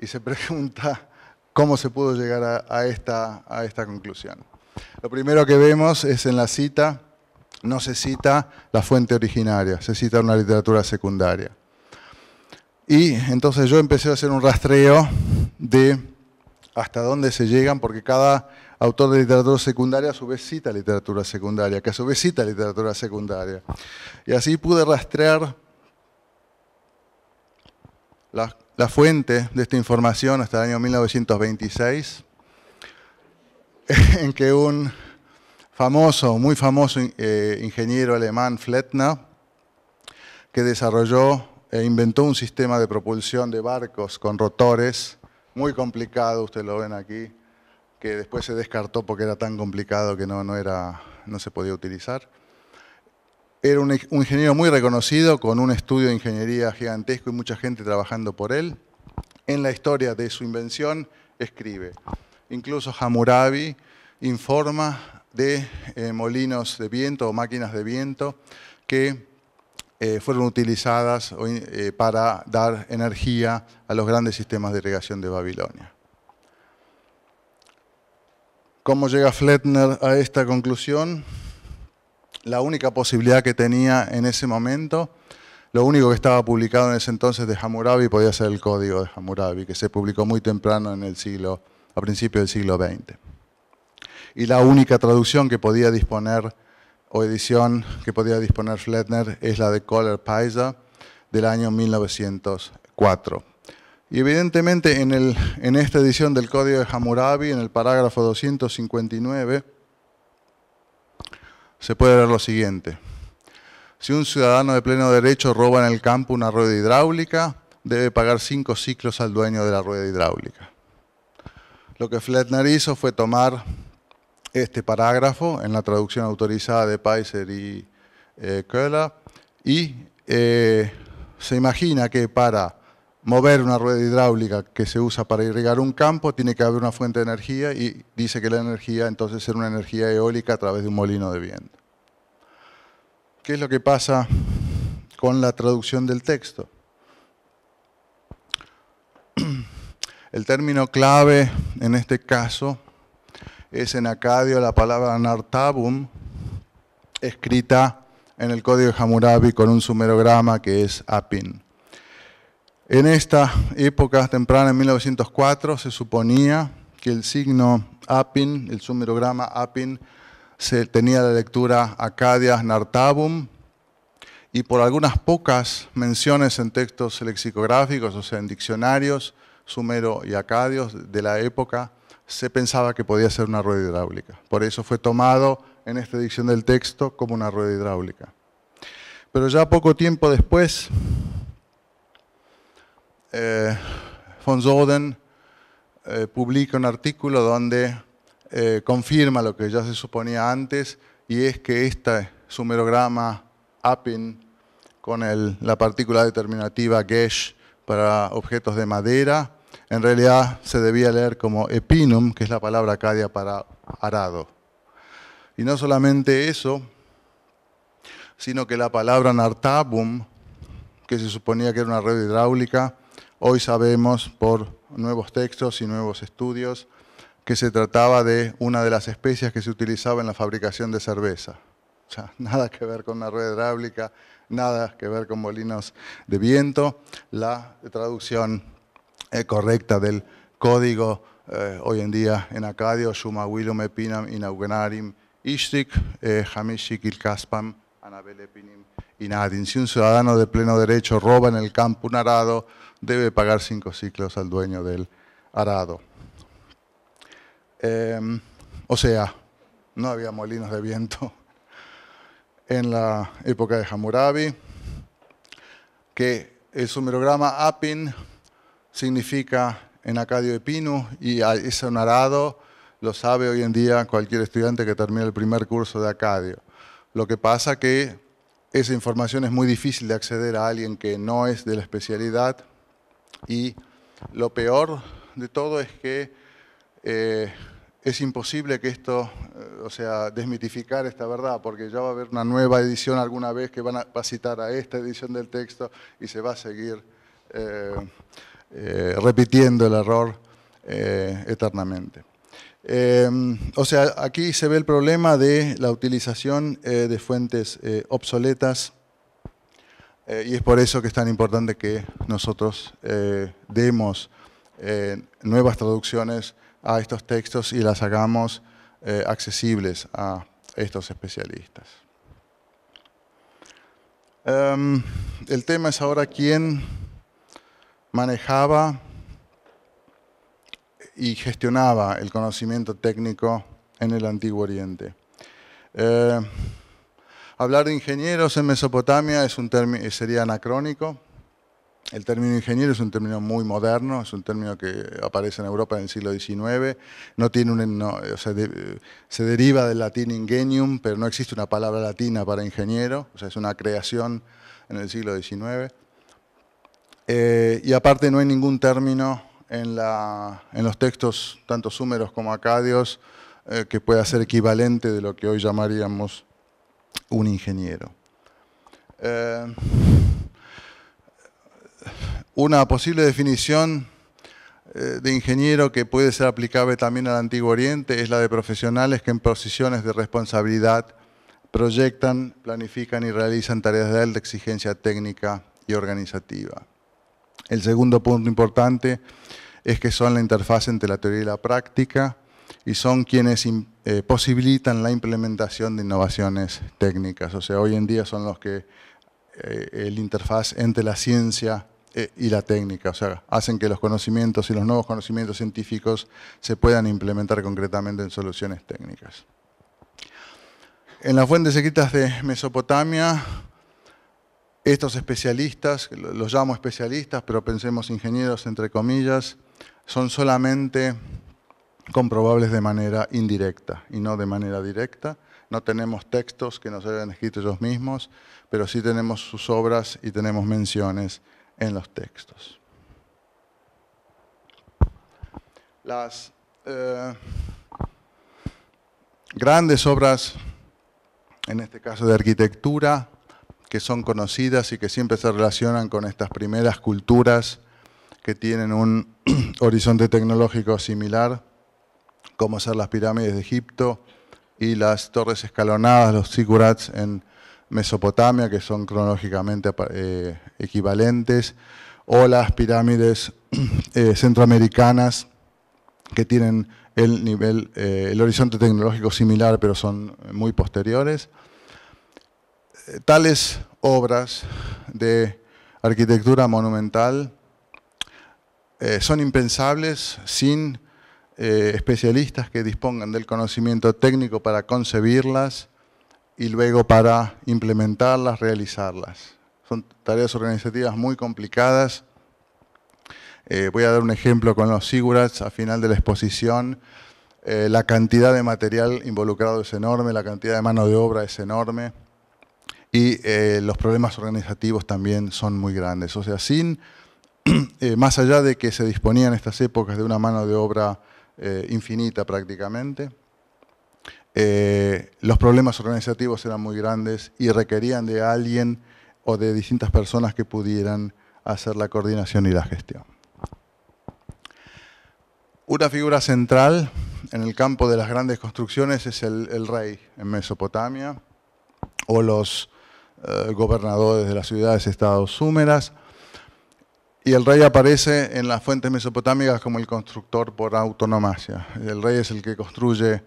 C: y se [LAUGHS] pregunta cómo se pudo llegar a, a, esta, a esta conclusión. Lo primero que vemos es en la cita, no se cita la fuente originaria, se cita una literatura secundaria. Y entonces yo empecé a hacer un rastreo de hasta dónde se llegan, porque cada autor de literatura secundaria a su vez cita literatura secundaria, que a su vez cita literatura secundaria. Y así pude rastrear la, fuente de esta información hasta el año 1926, [LAUGHS] en que un famoso, muy famoso eh, ingeniero alemán, Flettner, que desarrolló e inventó un sistema de propulsión de barcos con rotores, muy complicado, ustedes lo ven aquí, que después se descartó porque era tan complicado que no, no se podía utilizar. Era un, ingeniero muy reconocido, con un estudio de ingeniería gigantesco y mucha gente trabajando por él. En la historia de su invención escribe. Incluso Hammurabi informa de eh, molinos de viento o máquinas de viento que eh, fueron utilizadas eh, para dar energía a los grandes sistemas de irrigación de Babilonia. ¿Cómo llega Fletner a esta conclusión? la única posibilidad que tenía en ese momento. Lo único que estaba publicado en ese entonces de Hammurabi podía ser el código de Hammurabi, que se publicó muy temprano en el siglo, a principios del siglo XX. Y la única traducción que podía disponer o edición que podía disponer Fletner, es la de Kohler Paisa del año 1904. Y evidentemente en, en esta edición del Código de Hammurabi, en el parágrafo 259, se puede ver lo siguiente. Si un ciudadano de pleno derecho roba en el campo una rueda hidráulica, debe pagar cinco ciclos al dueño de la rueda hidráulica. Lo que Fletner hizo fue tomar este parágrafo en la traducción autorizada de Paiser y eh, y eh, se imagina que para mover una rueda hidráulica que se usa para irrigar un campo, tiene que haber una fuente de energía y dice que la energía entonces es una energía eólica a través de un molino de viento. ¿Qué es lo que pasa con la traducción del texto? [CLEARS THROAT] El término clave en este caso es en acadio la palabra nartabum, escrita en el código de Hammurabi con un sumerograma que es apin. En esta época temprana, en 1904, se suponía que el signo Apin, el sumerograma Apin, tenía la lectura Acadias Nartabum, y por algunas pocas menciones en textos lexicográficos, o sea, en diccionarios sumero y acadios de la época, se pensaba que podía ser una rueda hidráulica. Por eso fue tomado en esta edición del texto como una rueda hidráulica. Pero ya poco tiempo después, eh, von Soden eh, publica un artículo donde eh, confirma lo que ya se suponía antes y es que este sumerograma APIN con la partícula determinativa Gesh para objetos de madera, en realidad se debía leer como epinum, que es la palabra acadia para arado. Y no solamente eso, sino que la palabra nartabum, que se suponía que era una red hidráulica, Hoy sabemos por nuevos textos y nuevos estudios que se trataba de una de las especias que se utilizaba en la fabricación de cerveza. sea, [LAUGHS] nada que ver con una rueda hidráulica, nada que ver con molinos de viento. La traducción eh, correcta del código eh, hoy en día en acadio, es Epinam Inaugenarim Si un ciudadano de pleno derecho roba en el campo un arado, debe pagar cinco ciclos al dueño del arado. Em, o sea, no había molinos de viento [LAUGHS] en la época de Hammurabi, que el sumerograma Apin significa en acadio de pino y es un arado, lo sabe hoy en día cualquier estudiante que termine el primer curso de acadio. Lo que pasa que esa información es muy difícil de acceder a alguien que no es de la especialidad y lo peor de todo es que eh, es imposible que esto, eh, o sea, desmitificar esta verdad, porque ya va a haber una nueva edición alguna vez que van a, va a citar a esta edición del texto y se va a seguir eh, repitiendo el error eternamente. Em, o sea, aquí se ve el problema de la utilización de fuentes obsoletas eh, y es por eso que es tan importante que nosotros eh, demos eh, nuevas traducciones a estos textos y las hagamos accesibles a estos especialistas. Em, el tema es ahora quién manejaba y gestionaba el conocimiento técnico en el Antiguo Oriente. Hablar de ingenieros en Mesopotamia es un sería anacrónico. El término ingeniero es un término muy moderno, es un término que aparece en Europa en el siglo XIX. No tiene un, se deriva del latín ingenium, pero no existe una palabra latina para ingeniero, o sea, es una creación en el siglo XIX. Eh, y aparte no hay ningún término en, la, en los textos, tanto sumeros como acadios, eh, que pueda ser equivalente de lo que hoy llamaríamos un ingeniero. Eh, una posible definición eh, de ingeniero que puede ser aplicable también al Antiguo Oriente es la de profesionales que en posiciones de responsabilidad proyectan, planifican y realizan tareas de alta exigencia técnica y organizativa. El segundo punto importante es que son la interfaz entre la teoría y la práctica y son quienes eh, posibilitan la implementación de innovaciones técnicas. O sea, hoy en día son los que eh, el interfaz entre la ciencia eh, y la técnica, o sea, hacen que los conocimientos y los nuevos conocimientos científicos se puedan implementar concretamente en soluciones técnicas. En las fuentes secas de Mesopotamia, estos especialistas, los llamo especialistas, pero pensemos ingenieros entre comillas, son solamente comprobables de manera indirecta y no de manera directa. No tenemos textos que nos hayan escrito ellos mismos, pero sí tenemos sus obras y tenemos menciones en los textos. Las eh, grandes obras, en este caso de arquitectura, que son conocidas y que siempre se relacionan con estas primeras culturas que tienen un [CLEARS THROAT] horizonte tecnológico similar, como ser las pirámides de Egipto y las torres escalonadas, los ziggurats en Mesopotamia, que son cronológicamente eh, equivalentes, o las pirámides [CLEARS THROAT] eh, centroamericanas que tienen el nivel, eh, el horizonte tecnológico similar, pero son muy posteriores. Tales obras de arquitectura monumental son impensables sin eh, especialistas que dispongan del conocimiento técnico para concebirlas y luego para implementarlas, realizarlas. Son tareas organizativas muy complicadas. Eh, voy a dar un ejemplo con los Sigurats a final de la exposición. Eh, la cantidad de material involucrado es enorme, la cantidad de mano de obra es enorme y los problemas organizativos también son muy grandes. O sea, sin, [CLEARS THROAT] más allá de que se disponían en estas épocas de una mano de obra eh, infinita prácticamente. Eh, los problemas organizativos eran muy grandes y requerían de alguien o de distintas personas que pudieran hacer la coordinación y la gestión. Una figura central en el campo de las grandes construcciones es el, rey en Mesopotamia o los eh, gobernadores de las ciudades estados húmeras y el rey aparece en las fuentes mesopotámicas como el constructor por autonomía. El rey es el que construye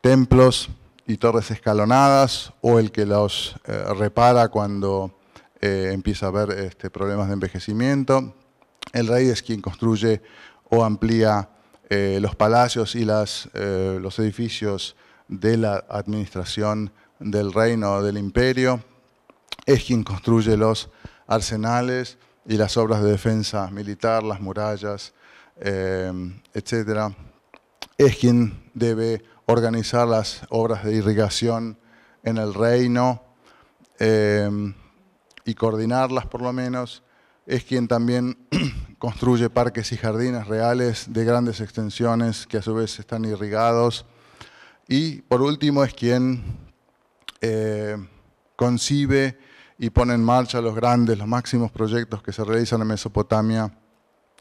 C: templos y torres escalonadas o el que los eh, repara cuando eh, empieza a haber este, problemas de envejecimiento. El rey es quien construye o amplía eh, los palacios y los edificios de la administración del reino o del imperio. Es quien construye los arsenales y las obras de defensa militar, las murallas, eh, etc. Es quien debe organizar las obras de irrigación en el reino eh, y coordinarlas por lo menos. Es quien también [CLEARS THROAT] construye parques y jardines reales de grandes extensiones que a su vez están irrigados. Y por último es quien eh, concibe y pone en marcha los grandes, los máximos proyectos que se realizan en Mesopotamia,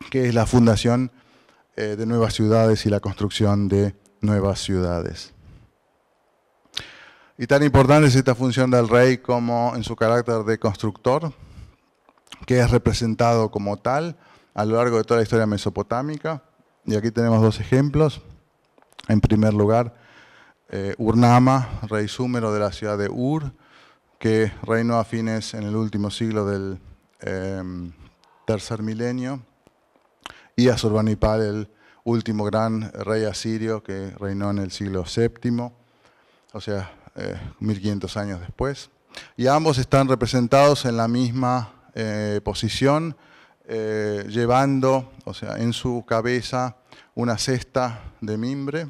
C: que es la fundación eh, de nuevas ciudades y la construcción de nuevas ciudades. Y tan importante es esta función del rey como en su carácter de constructor, que es representado como tal a lo largo de toda la historia mesopotámica. Y aquí tenemos dos ejemplos. En primer lugar, eh, Urnama, rey súmero de la ciudad de Ur, que reinó a fines en el último siglo del em, tercer milenio, y Surbanipal el último gran rey asirio que reinó en el siglo VII, o sea, 1500 eh, años después. Y ambos están representados en la misma eh, posición, eh, llevando, o sea, en su cabeza una cesta de mimbre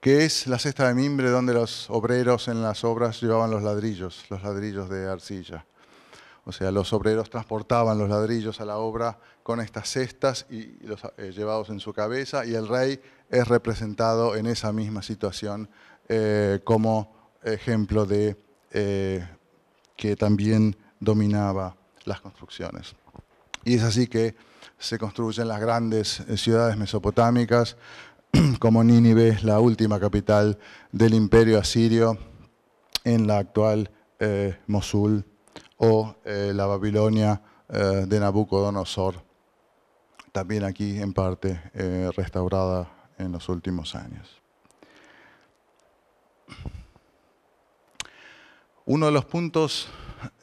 C: que es la cesta de mimbre donde los obreros en las obras llevaban los ladrillos, los ladrillos de arcilla. O sea, los obreros transportaban los ladrillos a la obra con estas cestas y los eh, llevados en su cabeza y el rey es representado en esa misma situación eh, como ejemplo de eh, que también dominaba las construcciones. Y es así que se construyen las grandes ciudades mesopotámicas [CLEARS THROAT] como Nínive, la última capital del imperio asirio en la actual eh, Mosul o eh, la Babilonia eh, de Nabucodonosor, también aquí en parte restaurada en los últimos años. Uno de los puntos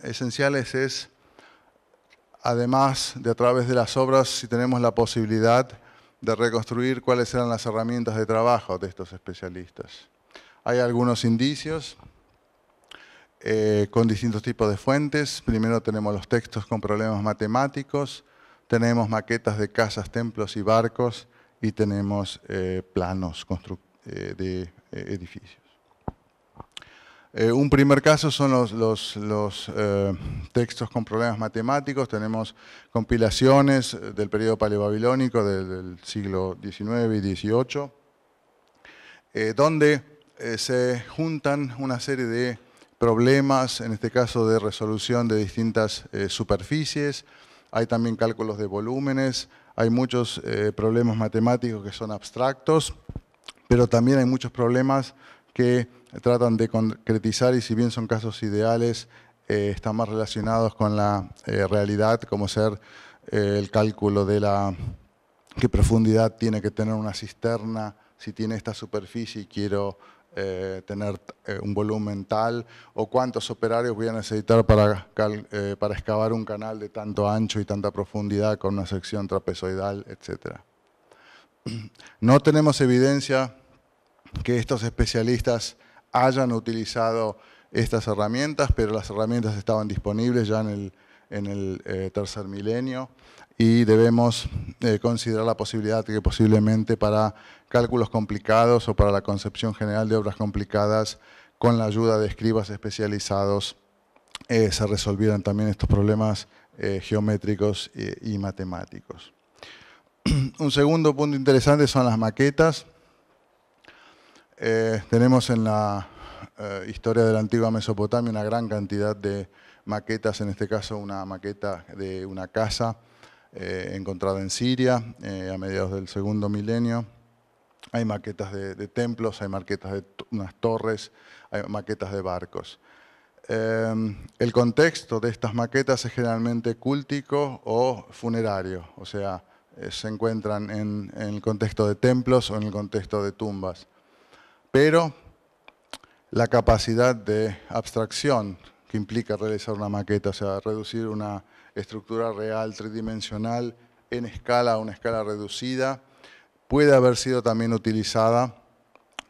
C: esenciales es, además de a través de las obras, si tenemos la posibilidad, de reconstruir cuáles eran las herramientas de trabajo de estos especialistas. Hay algunos indicios eh, con distintos tipos de fuentes. Primero tenemos los textos con problemas matemáticos, tenemos maquetas de casas, templos y barcos y tenemos eh, planos eh, de edificios. Eh, un primer caso son los, eh, textos con problemas matemáticos. Tenemos compilaciones del periodo paleobabilónico del, siglo XIX y XVIII, eh, donde se juntan una serie de problemas, en este caso de resolución de distintas superficies. Hay también cálculos de volúmenes, hay muchos problemas matemáticos que son abstractos, pero también hay muchos problemas que tratan de concretizar y si bien son casos ideales, eh, están más relacionados con la eh, realidad, como ser eh, el cálculo de la qué profundidad tiene que tener una cisterna, si tiene esta superficie y quiero tener un volumen tal, o cuántos operarios voy a necesitar para, para excavar un canal de tanto ancho y tanta profundidad con una sección trapezoidal, etc. [CLEARS THROAT] No tenemos evidencia que estos especialistas hayan utilizado estas herramientas, pero las herramientas estaban disponibles ya en el, eh, tercer milenio y debemos eh, considerar la posibilidad de que posiblemente para cálculos complicados o para la concepción general de obras complicadas, con la ayuda de escribas especializados, eh, se resolvieran también estos problemas geométricos y matemáticos. [CLEARS THROAT] Un segundo punto interesante son las maquetas. Eh, tenemos en la eh, historia de la antigua Mesopotamia una gran cantidad de maquetas, en este caso una maqueta de una casa eh, encontrada en Siria a mediados del segundo milenio. Hay maquetas de, templos, hay maquetas de unas torres, hay maquetas de barcos. Em, el contexto de estas maquetas es generalmente cúltico o funerario, o sea, se encuentran en el contexto de templos o en el contexto de tumbas pero la capacidad de abstracción que implica realizar una maqueta, o sea, reducir una estructura real, tridimensional, en escala, a una escala reducida, puede haber sido también utilizada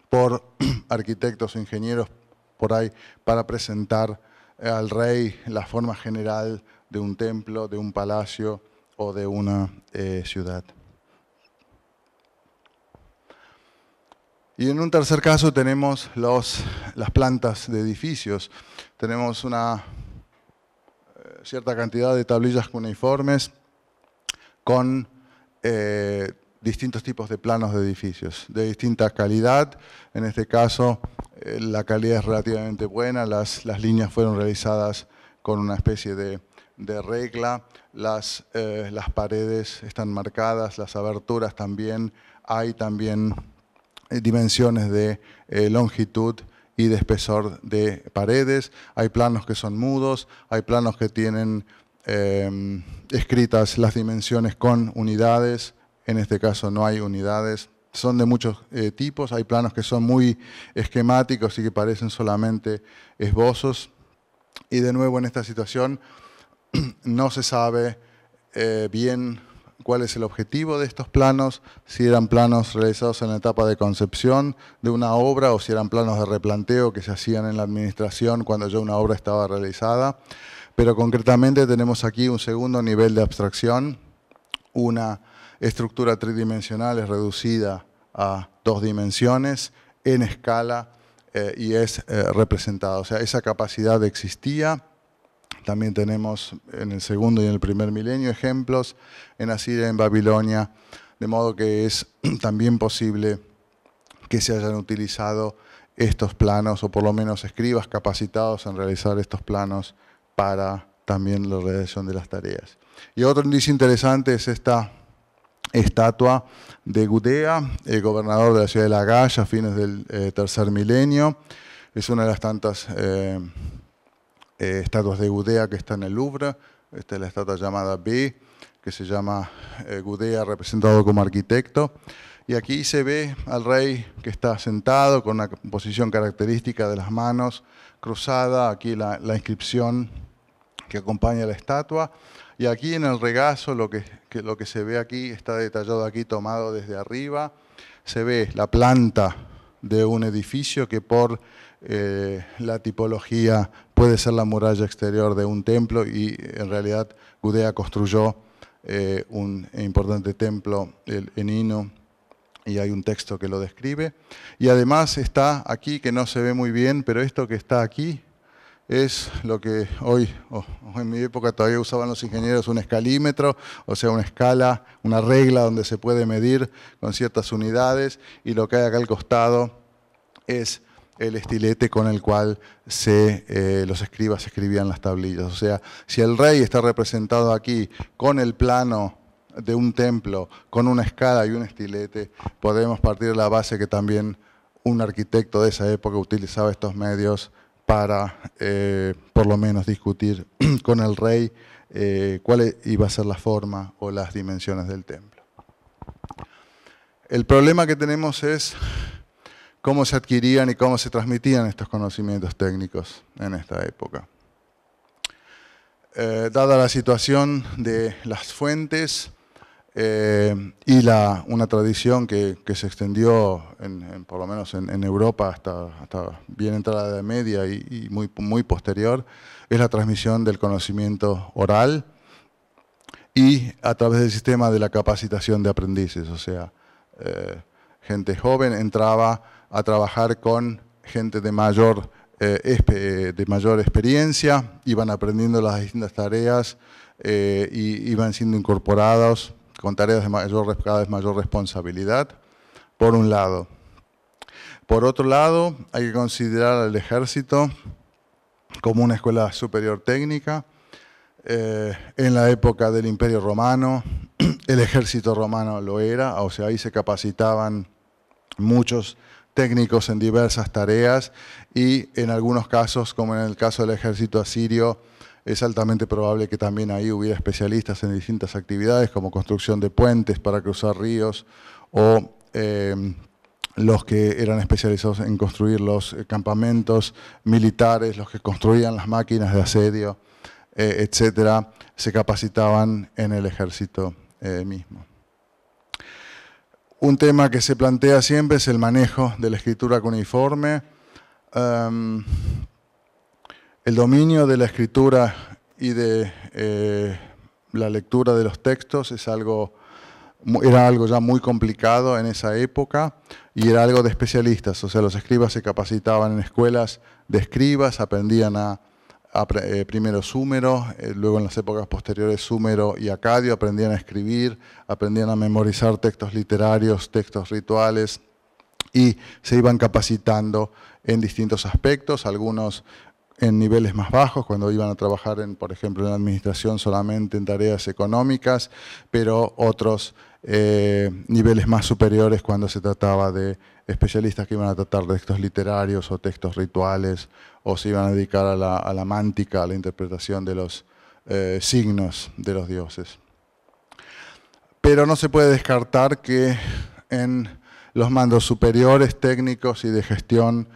C: por [CLEARS THROAT] arquitectos o ingenieros por ahí para presentar eh, al rey la forma general de un templo, de un palacio o de una eh, ciudad. Y en un tercer caso tenemos las plantas de edificios. Tenemos una eh, cierta cantidad de tablillas cuneiformes con eh, distintos tipos de planos de edificios, de distinta calidad. En este caso, eh, la calidad es relativamente buena, las, líneas fueron realizadas con una especie de, regla, las, las paredes están marcadas, las aberturas también, hay también eh, dimensiones de eh, longitud y de espesor de paredes, hay planos que son mudos, hay planos que tienen eh, escritas las dimensiones con unidades, en este caso no hay unidades, son de muchos tipos, hay planos que son muy esquemáticos y que parecen solamente esbozos, y de nuevo en esta situación [CLEARS THROAT] no se sabe bien cuál es el objetivo de estos planos, si eran planos realizados en la etapa de concepción de una obra o si eran planos de replanteo que se hacían en la administración cuando ya una obra estaba realizada. Pero concretamente tenemos aquí un segundo nivel de abstracción, una estructura tridimensional es reducida a dos dimensiones en escala eh, y es representado. Eh, representada. O sea, esa capacidad existía también tenemos en el segundo y en el primer milenio ejemplos en Asiria, y en Babilonia, de modo que es [CLEARS THROAT] también posible que se hayan utilizado estos planos, o por lo menos escribas capacitados en realizar estos planos para también la realización de las tareas. Y otro indicio interesante es esta estatua de Gudea, el gobernador de la ciudad de La a fines del eh, tercer milenio. Es una de las tantas eh, eh, estatuas de Gudea que está en el Louvre, esta es la estatua llamada B, que se llama Gudea eh, representado como arquitecto, y aquí se ve al rey que está sentado con una posición característica de las manos cruzada, aquí la, inscripción que acompaña la estatua, y aquí en el regazo, lo que, se ve aquí, está detallado aquí, tomado desde arriba, se ve la planta de un edificio que por eh, la tipología puede ser la muralla exterior de un templo y en realidad Gudea construyó eh, un importante templo en Hino y hay un texto que lo describe. Y además está aquí, que no se ve muy bien, pero esto que está aquí es lo que hoy, oh, en mi época todavía usaban los ingenieros, un escalímetro, o sea, una escala, una regla donde se puede medir con ciertas unidades, y lo que hay acá al costado es el estilete con el cual se, eh, los escribas escribían las tablillas. O sea, si el rey está representado aquí con el plano de un templo, con una escala y un estilete, podemos partir de la base que también un arquitecto de esa época utilizaba estos medios para, eh, por lo menos, discutir [CLEARS THROAT] con el rey eh, cuál iba a ser la forma o las dimensiones del templo. El problema que tenemos es cómo se adquirían y cómo se transmitían estos conocimientos técnicos en esta época. Eh, dada la situación de las fuentes eh, y una tradición que, se extendió, por lo menos en, Europa, hasta, bien entrada de media y, muy, muy posterior, es la transmisión del conocimiento oral y a través del sistema de la capacitación de aprendices, o sea, eh, gente joven entraba a trabajar con gente de mayor, eh, eh, de mayor experiencia, iban aprendiendo las distintas tareas eh, y iban siendo incorporados con tareas de mayor, cada vez mayor responsabilidad, por un lado. Por otro lado, hay que considerar al ejército como una escuela superior técnica. en la época del Imperio Romano, [CLEARS THROAT] el ejército romano lo era, o sea, ahí se capacitaban muchos técnicos en diversas tareas y en algunos casos, como en el caso del ejército asirio, es altamente probable que también ahí hubiera especialistas en distintas actividades, como construcción de puentes para cruzar ríos o em, los que eran especializados en construir los eh, campamentos militares, los que construían las máquinas de asedio, eh, etcétera, se capacitaban en el ejército eh, mismo. Un tema que se plantea siempre es el manejo de la escritura cuneiforme, em, el dominio de la escritura y de eh, la lectura de los textos es algo, era algo ya muy complicado en esa época y era algo de especialistas, o sea, los escribas se capacitaban en escuelas de escribas, aprendían a eh, primero Súmero, eh, luego en las épocas posteriores Súmero y Acadio aprendían a escribir, aprendían a memorizar textos literarios, textos rituales y se iban capacitando en distintos aspectos, algunos en niveles más bajos, cuando iban a trabajar, en, por ejemplo, en la administración solamente en tareas económicas, pero otros eh, niveles más superiores cuando se trataba de especialistas que iban a tratar de textos literarios o textos rituales o se iban a dedicar a la, mántica, a la interpretación de los eh, signos de los dioses. Pero no se puede descartar que en los mandos superiores técnicos y de gestión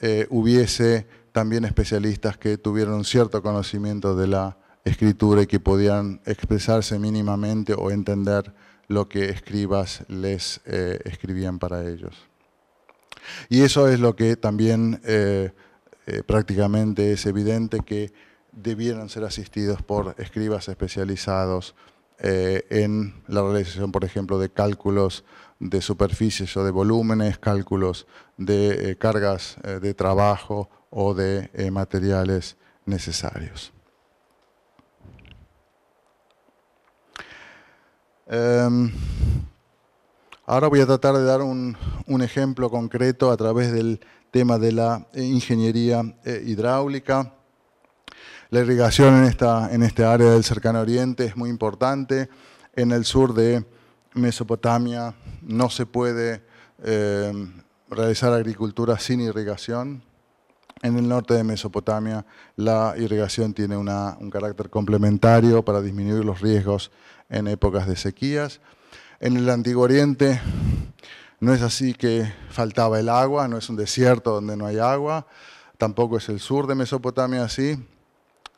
C: eh, hubiese también especialistas que tuvieron un cierto conocimiento de la escritura y que podían expresarse mínimamente o entender lo que escribas les eh, escribían para ellos. Y eso es lo que también eh, prácticamente es evidente que debieran ser asistidos por escribas especializados eh, en la realización, por ejemplo, de cálculos de superficies o de volúmenes, cálculos de eh, cargas de trabajo o de materiales necesarios. Em, ahora voy a tratar de dar un ejemplo concreto a través del tema de la eh, ingeniería eh, hidráulica. La irrigación en esta, en este área del cercano oriente es muy importante. En el sur de Mesopotamia no se puede eh, realizar agricultura sin irrigación. En el norte de Mesopotamia la irrigación tiene un carácter complementario para disminuir los riesgos en épocas de sequías. En el Antiguo Oriente no es así que faltaba el agua, no es un desierto donde no hay agua, tampoco es el sur de Mesopotamia así.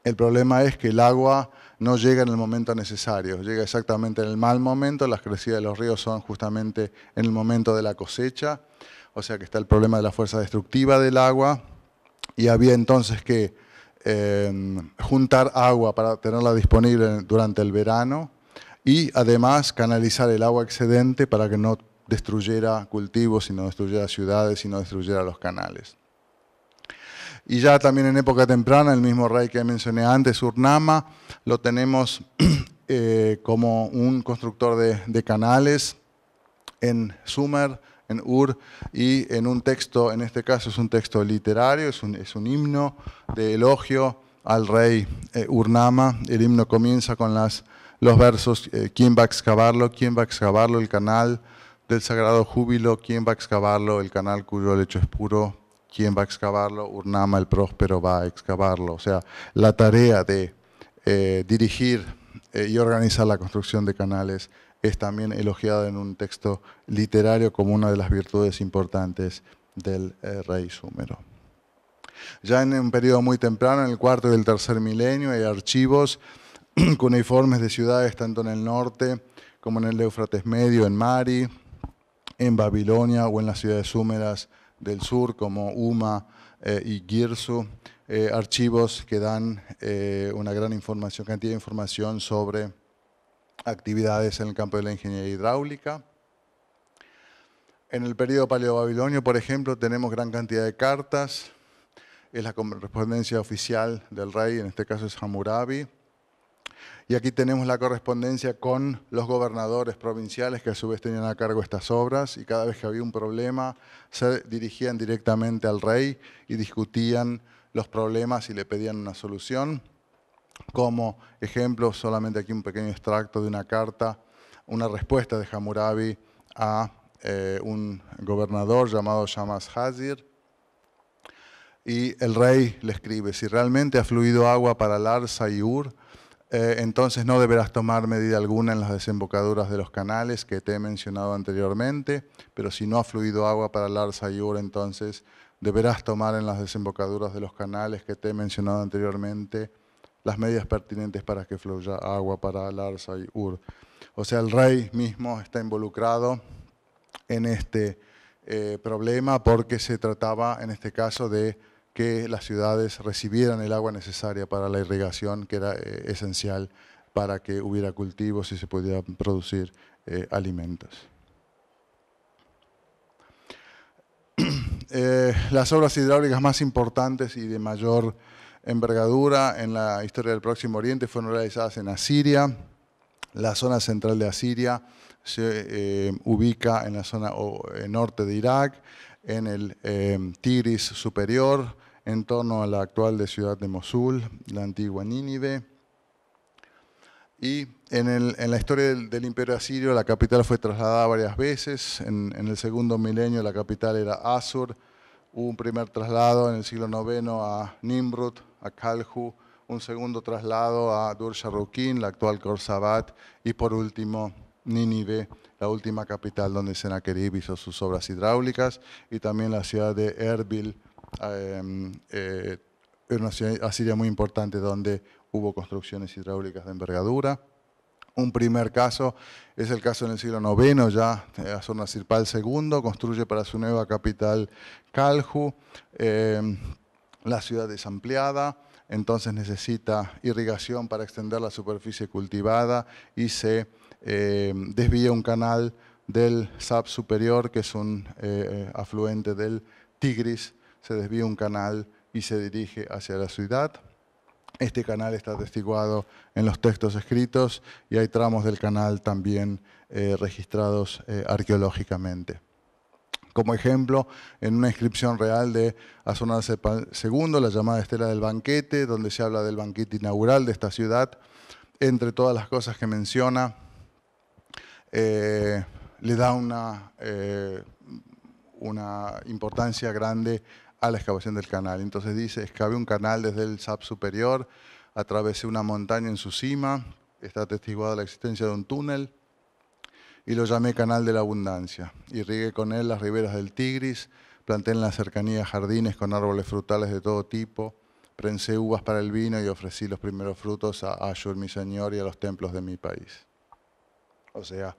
C: El problema es que el agua no llega en el momento necesario, llega exactamente en el mal momento, las crecidas de los ríos son justamente en el momento de la cosecha, o sea que está el problema de la fuerza destructiva del agua y había entonces que em, juntar agua para tenerla disponible durante el verano y además canalizar el agua excedente para que no destruyera cultivos, sino no destruyera ciudades, sino destruyera los canales. Y ya también en época temprana, el mismo rey que mencioné antes, Urnama, lo tenemos [CLEARS THROAT] eh, como un constructor de, canales en Sumer, en Ur, y en un texto, en este caso es un texto literario, es un, himno de elogio al rey eh, Urnama. El himno comienza con los versos, eh, ¿quién va a excavarlo? ¿quién va a excavarlo el canal? del sagrado júbilo, ¿quién va a excavarlo? El canal cuyo lecho es puro, ¿quién va a excavarlo? Urnama el próspero va a excavarlo. O sea, la tarea de eh, dirigir eh, y organizar la construcción de canales es también elogiada en un texto literario como una de las virtudes importantes del eh, rey súmero. Ya en un periodo muy temprano, en el cuarto y el tercer milenio, hay archivos [CLEARS THROAT] cuneiformes de ciudades tanto en el norte como en el Éufrates medio, en Mari, en Babilonia o en las ciudades húmedas del sur como Uma eh, y Girsu, eh, archivos que dan eh, una gran información, cantidad de información sobre actividades en el campo de la ingeniería hidráulica. En el periodo paleobabilonio, por ejemplo, tenemos gran cantidad de cartas, es la correspondencia oficial del rey, en este caso es Hammurabi, y aquí tenemos la correspondencia con los gobernadores provinciales que a su vez tenían a cargo estas obras y cada vez que había un problema se dirigían directamente al rey y discutían los problemas y le pedían una solución. Como ejemplo, solamente aquí un pequeño extracto de una carta, una respuesta de Hammurabi a eh, un gobernador llamado Shamas Hazir. Y el rey le escribe, si realmente ha fluido agua para Larsa y Ur, eh, entonces no deberás tomar medida alguna en las desembocaduras de los canales que te he mencionado anteriormente, pero si no ha fluido agua para el y ur, entonces deberás tomar en las desembocaduras de los canales que te he mencionado anteriormente las medidas pertinentes para que fluya agua para el y ur. O sea, el rey mismo está involucrado en este eh, problema porque se trataba en este caso de que las ciudades recibieran el agua necesaria para la irrigación, que era eh, esencial para que hubiera cultivos y se pudieran producir eh, alimentos. [CLEARS THROAT] Eh, las obras hidráulicas más importantes y de mayor envergadura en la historia del Próximo Oriente fueron realizadas en Asiria. La zona central de Asiria se ubica en la zona norte de Irak, en el Tiris Tigris superior, en torno a la actual ciudad de Mosul, la antigua Nínive. Y en, la historia del, imperio asirio la capital fue trasladada varias veces. En, el segundo milenio la capital era Asur. Hubo un primer traslado en el siglo IX a Nimrud, a Kalhu. Un segundo traslado a Dur Sharrukin, la actual Khorsabad Y por último, Nínive, la última capital donde Senaquerib hizo sus obras hidráulicas. Y también la ciudad de Erbil, Em, eh, una asiria muy importante donde hubo construcciones hidráulicas de envergadura. Un primer caso es el caso en el siglo IX, ya eh, sirpal II construye para su nueva capital Calju em, la ciudad es ampliada, entonces necesita irrigación para extender la superficie cultivada y se em, desvía un canal del Sap superior, que es un eh, eh, afluente del Tigris, se desvía un canal y se dirige hacia la ciudad. Este canal está atestiguado en los textos escritos y hay tramos del canal también eh, registrados eh, arqueológicamente. Como ejemplo, en una inscripción real de Azonarse II, la llamada Estela del Banquete, donde se habla del banquete inaugural de esta ciudad, entre todas las cosas que menciona, eh, le da una, una importancia grande a la excavación del canal. Entonces dice, excavé un canal desde el SAP superior, atravesé una montaña en su cima, está atestiguada la existencia de un túnel, y lo llamé Canal de la Abundancia. Irrigué con él las riberas del Tigris, planté en la cercanía jardines con árboles frutales de todo tipo, prensé uvas para el vino y ofrecí los primeros frutos a Ashur, mi señor, y a los templos de mi país. O sea,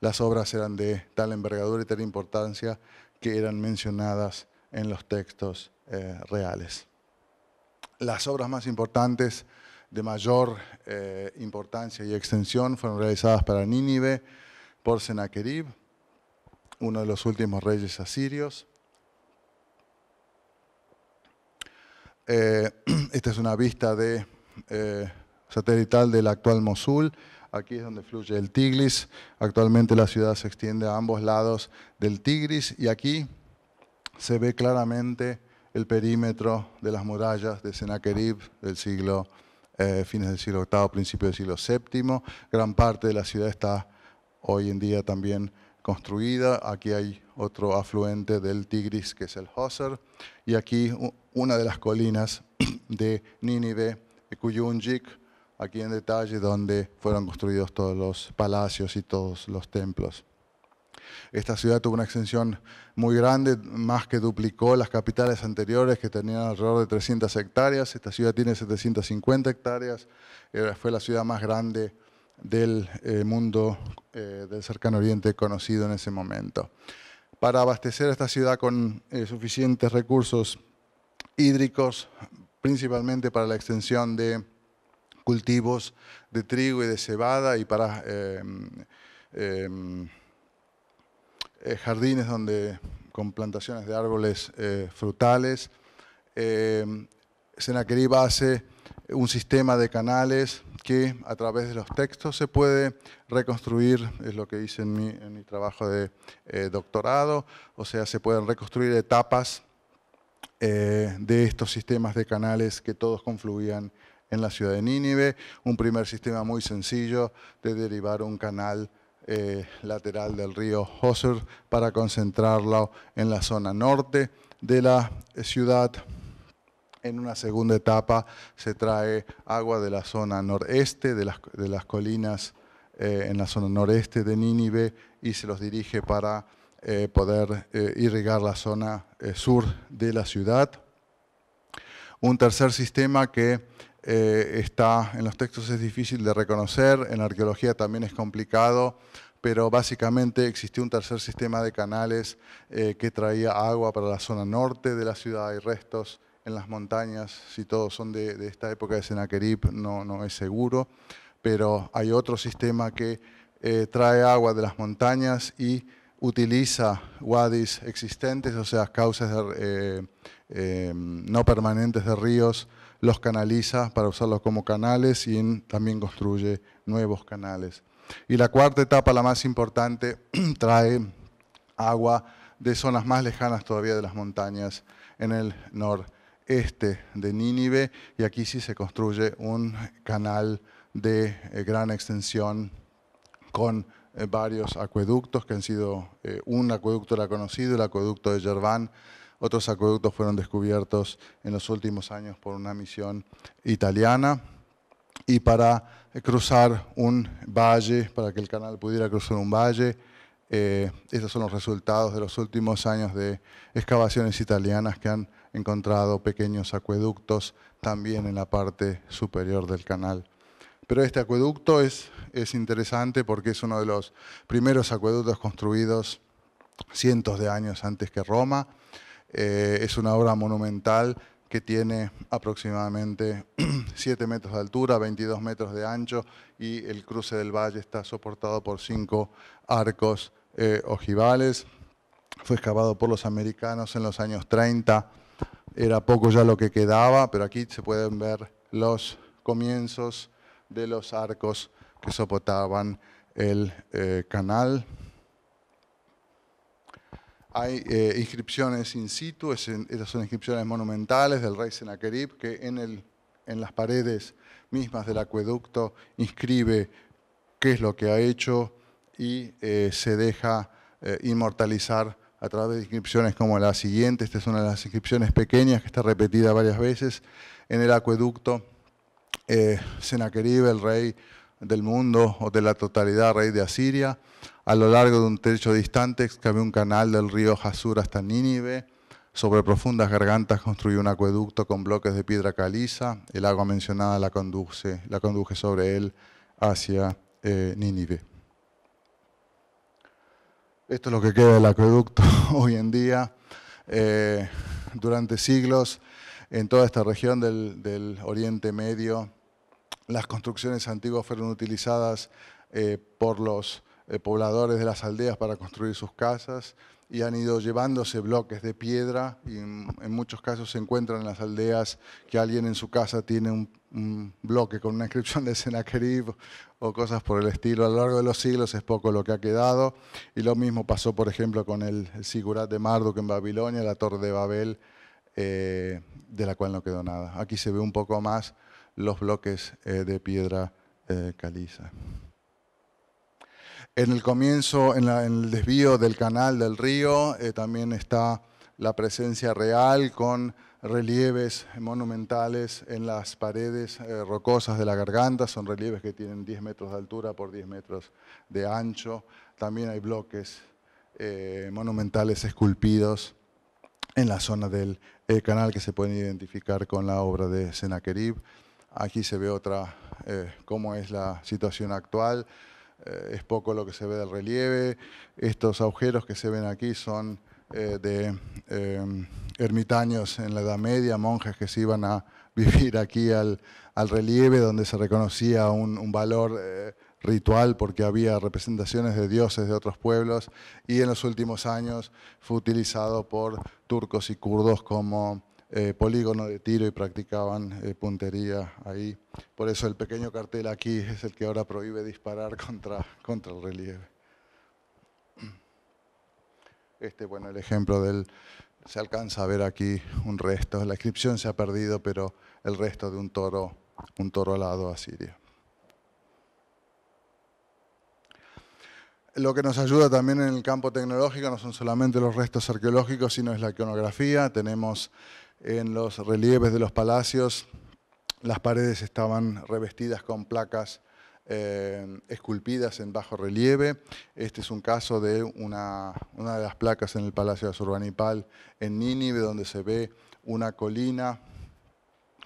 C: las obras eran de tal envergadura y tal importancia que eran mencionadas en los textos eh, reales. Las obras más importantes de mayor eh, importancia y extensión fueron realizadas para Nínive por Senaquerib, uno de los últimos reyes asirios. Eh, [CLEARS THROAT] esta es una vista de, satelital del actual Mosul. Aquí es donde fluye el Tigris. Actualmente la ciudad se extiende a ambos lados del Tigris y aquí se ve claramente el perímetro de las murallas de Senaquerib del siglo, eh, fines del siglo VIII, principio del siglo VII. Gran parte de la ciudad está hoy en día también construida. Aquí hay otro afluente del Tigris, que es el Hoser. Y aquí una de las colinas [CLEARS THROAT] de Nínive, Kuyunjik, aquí en detalle donde fueron construidos todos los palacios y todos los templos. Esta ciudad tuvo una extensión muy grande, más que duplicó las capitales anteriores que tenían alrededor de 300 hectáreas. Esta ciudad tiene 750 hectáreas, eh, fue la ciudad más grande del eh, mundo eh, del cercano oriente conocido en ese momento. Para abastecer a esta ciudad con suficientes recursos hídricos, principalmente para la extensión de cultivos de trigo y de cebada y para em, em, eh, jardines donde, con plantaciones de árboles eh, frutales. Eh, Senaquerib hace un sistema de canales que a través de los textos se puede reconstruir, es lo que hice en mi, trabajo de doctorado, o sea, se pueden reconstruir etapas de estos sistemas de canales que todos confluían en la ciudad de Nínive, un primer sistema muy sencillo de derivar un canal eh, lateral del río Hoser para concentrarlo en la zona norte de la eh, ciudad. En una segunda etapa se trae agua de la zona noreste, de las, colinas eh, en la zona noreste de Nínive y se los dirige para poder irrigar la zona sur de la ciudad. Un tercer sistema que eh, está en los textos es difícil de reconocer, en la arqueología también es complicado, pero básicamente existió un tercer sistema de canales eh, que traía agua para la zona norte de la ciudad, hay restos en las montañas, si todos son de, esta época de Senaquerib no, es seguro, pero hay otro sistema que eh, trae agua de las montañas y utiliza wadis existentes, o sea, causas no permanentes de ríos, los canaliza para usarlos como canales y también construye nuevos canales. Y la cuarta etapa, la más importante, [CLEARS THROAT] trae agua de zonas más lejanas todavía de las montañas en el noreste de Nínive y aquí sí se construye un canal de eh, gran extensión con eh, varios acueductos que han sido, eh, un acueducto era conocido, el acueducto de Yerván, otros acueductos fueron descubiertos en los últimos años por una misión italiana y para eh, cruzar un valle, para que el canal pudiera cruzar un valle. Eh, estos son los resultados de los últimos años de excavaciones italianas que han encontrado pequeños acueductos también en la parte superior del canal. Pero este acueducto es, es interesante porque es uno de los primeros acueductos construidos cientos de años antes que Roma eh, es una obra monumental que tiene aproximadamente 7 [CLEARS THROAT] metros de altura, 22 metros de ancho y el cruce del valle está soportado por cinco arcos eh, ojivales. Fue excavado por los americanos en los años 30. Era poco ya lo que quedaba, pero aquí se pueden ver los comienzos de los arcos que soportaban el eh, canal. Hay eh, inscripciones in situ, esas son inscripciones monumentales del rey Senaquerib, que en, el, en las paredes mismas del acueducto inscribe qué es lo que ha hecho y eh, se deja eh, inmortalizar a través de inscripciones como la siguiente, esta es una de las inscripciones pequeñas que está repetida varias veces, en el acueducto eh, Senaquerib, el rey del mundo o de la totalidad rey de Asiria. A lo largo de un techo distante excavé un canal del río Hasur hasta Nínive. Sobre profundas gargantas construyó un acueducto con bloques de piedra caliza. El agua mencionada la conduce, la conduje sobre él hacia eh, Nínive. Esto es lo que queda del acueducto [LAUGHS] hoy en día. Eh, durante siglos, en toda esta región del Oriente Medio, las construcciones antiguas fueron utilizadas eh, por los eh, pobladores de las aldeas para construir sus casas y han ido llevándose bloques de piedra y en, muchos casos se encuentran en las aldeas que alguien en su casa tiene un, bloque con una inscripción de Senaquerib o cosas por el estilo. A lo largo de los siglos es poco lo que ha quedado y lo mismo pasó, por ejemplo, con el, de Marduk en Babilonia, la Torre de Babel, eh, de la cual no quedó nada. Aquí se ve un poco más los bloques eh, de piedra eh, caliza. En el comienzo, en, el desvío del canal del río, eh, también está la presencia real con relieves monumentales en las paredes rocosas de la garganta. Son relieves que tienen 10 metros de altura por 10 metros de ancho. También hay bloques monumentales esculpidos en la zona del canal que se pueden identificar con la obra de Senaquerib. Aquí se ve otra, eh, cómo es la situación actual. Eh, es poco lo que se ve del relieve. Estos agujeros que se ven aquí son eh, de ermitaños en la Edad Media, monjes que se iban a [LAUGHS] vivir aquí al, relieve, donde se reconocía un, un valor ritual porque había representaciones de dioses de otros pueblos y en los últimos años fue utilizado por turcos y kurdos como eh, polígono de tiro y practicaban eh, puntería ahí. Por eso el pequeño cartel aquí es el que ahora prohíbe disparar [LAUGHS] contra, contra el relieve. Este, bueno, el ejemplo del, se alcanza a ver aquí un resto, la inscripción se ha perdido, pero el resto de un toro, un toro alado Siria. Lo que nos ayuda también en el campo tecnológico no son solamente los restos arqueológicos, sino es la iconografía. Tenemos en los relieves de los palacios las paredes estaban revestidas con placas eh, esculpidas en bajo relieve. Este es un caso de una, de las placas en el Palacio de Surbanipal en Nínive, donde se ve una colina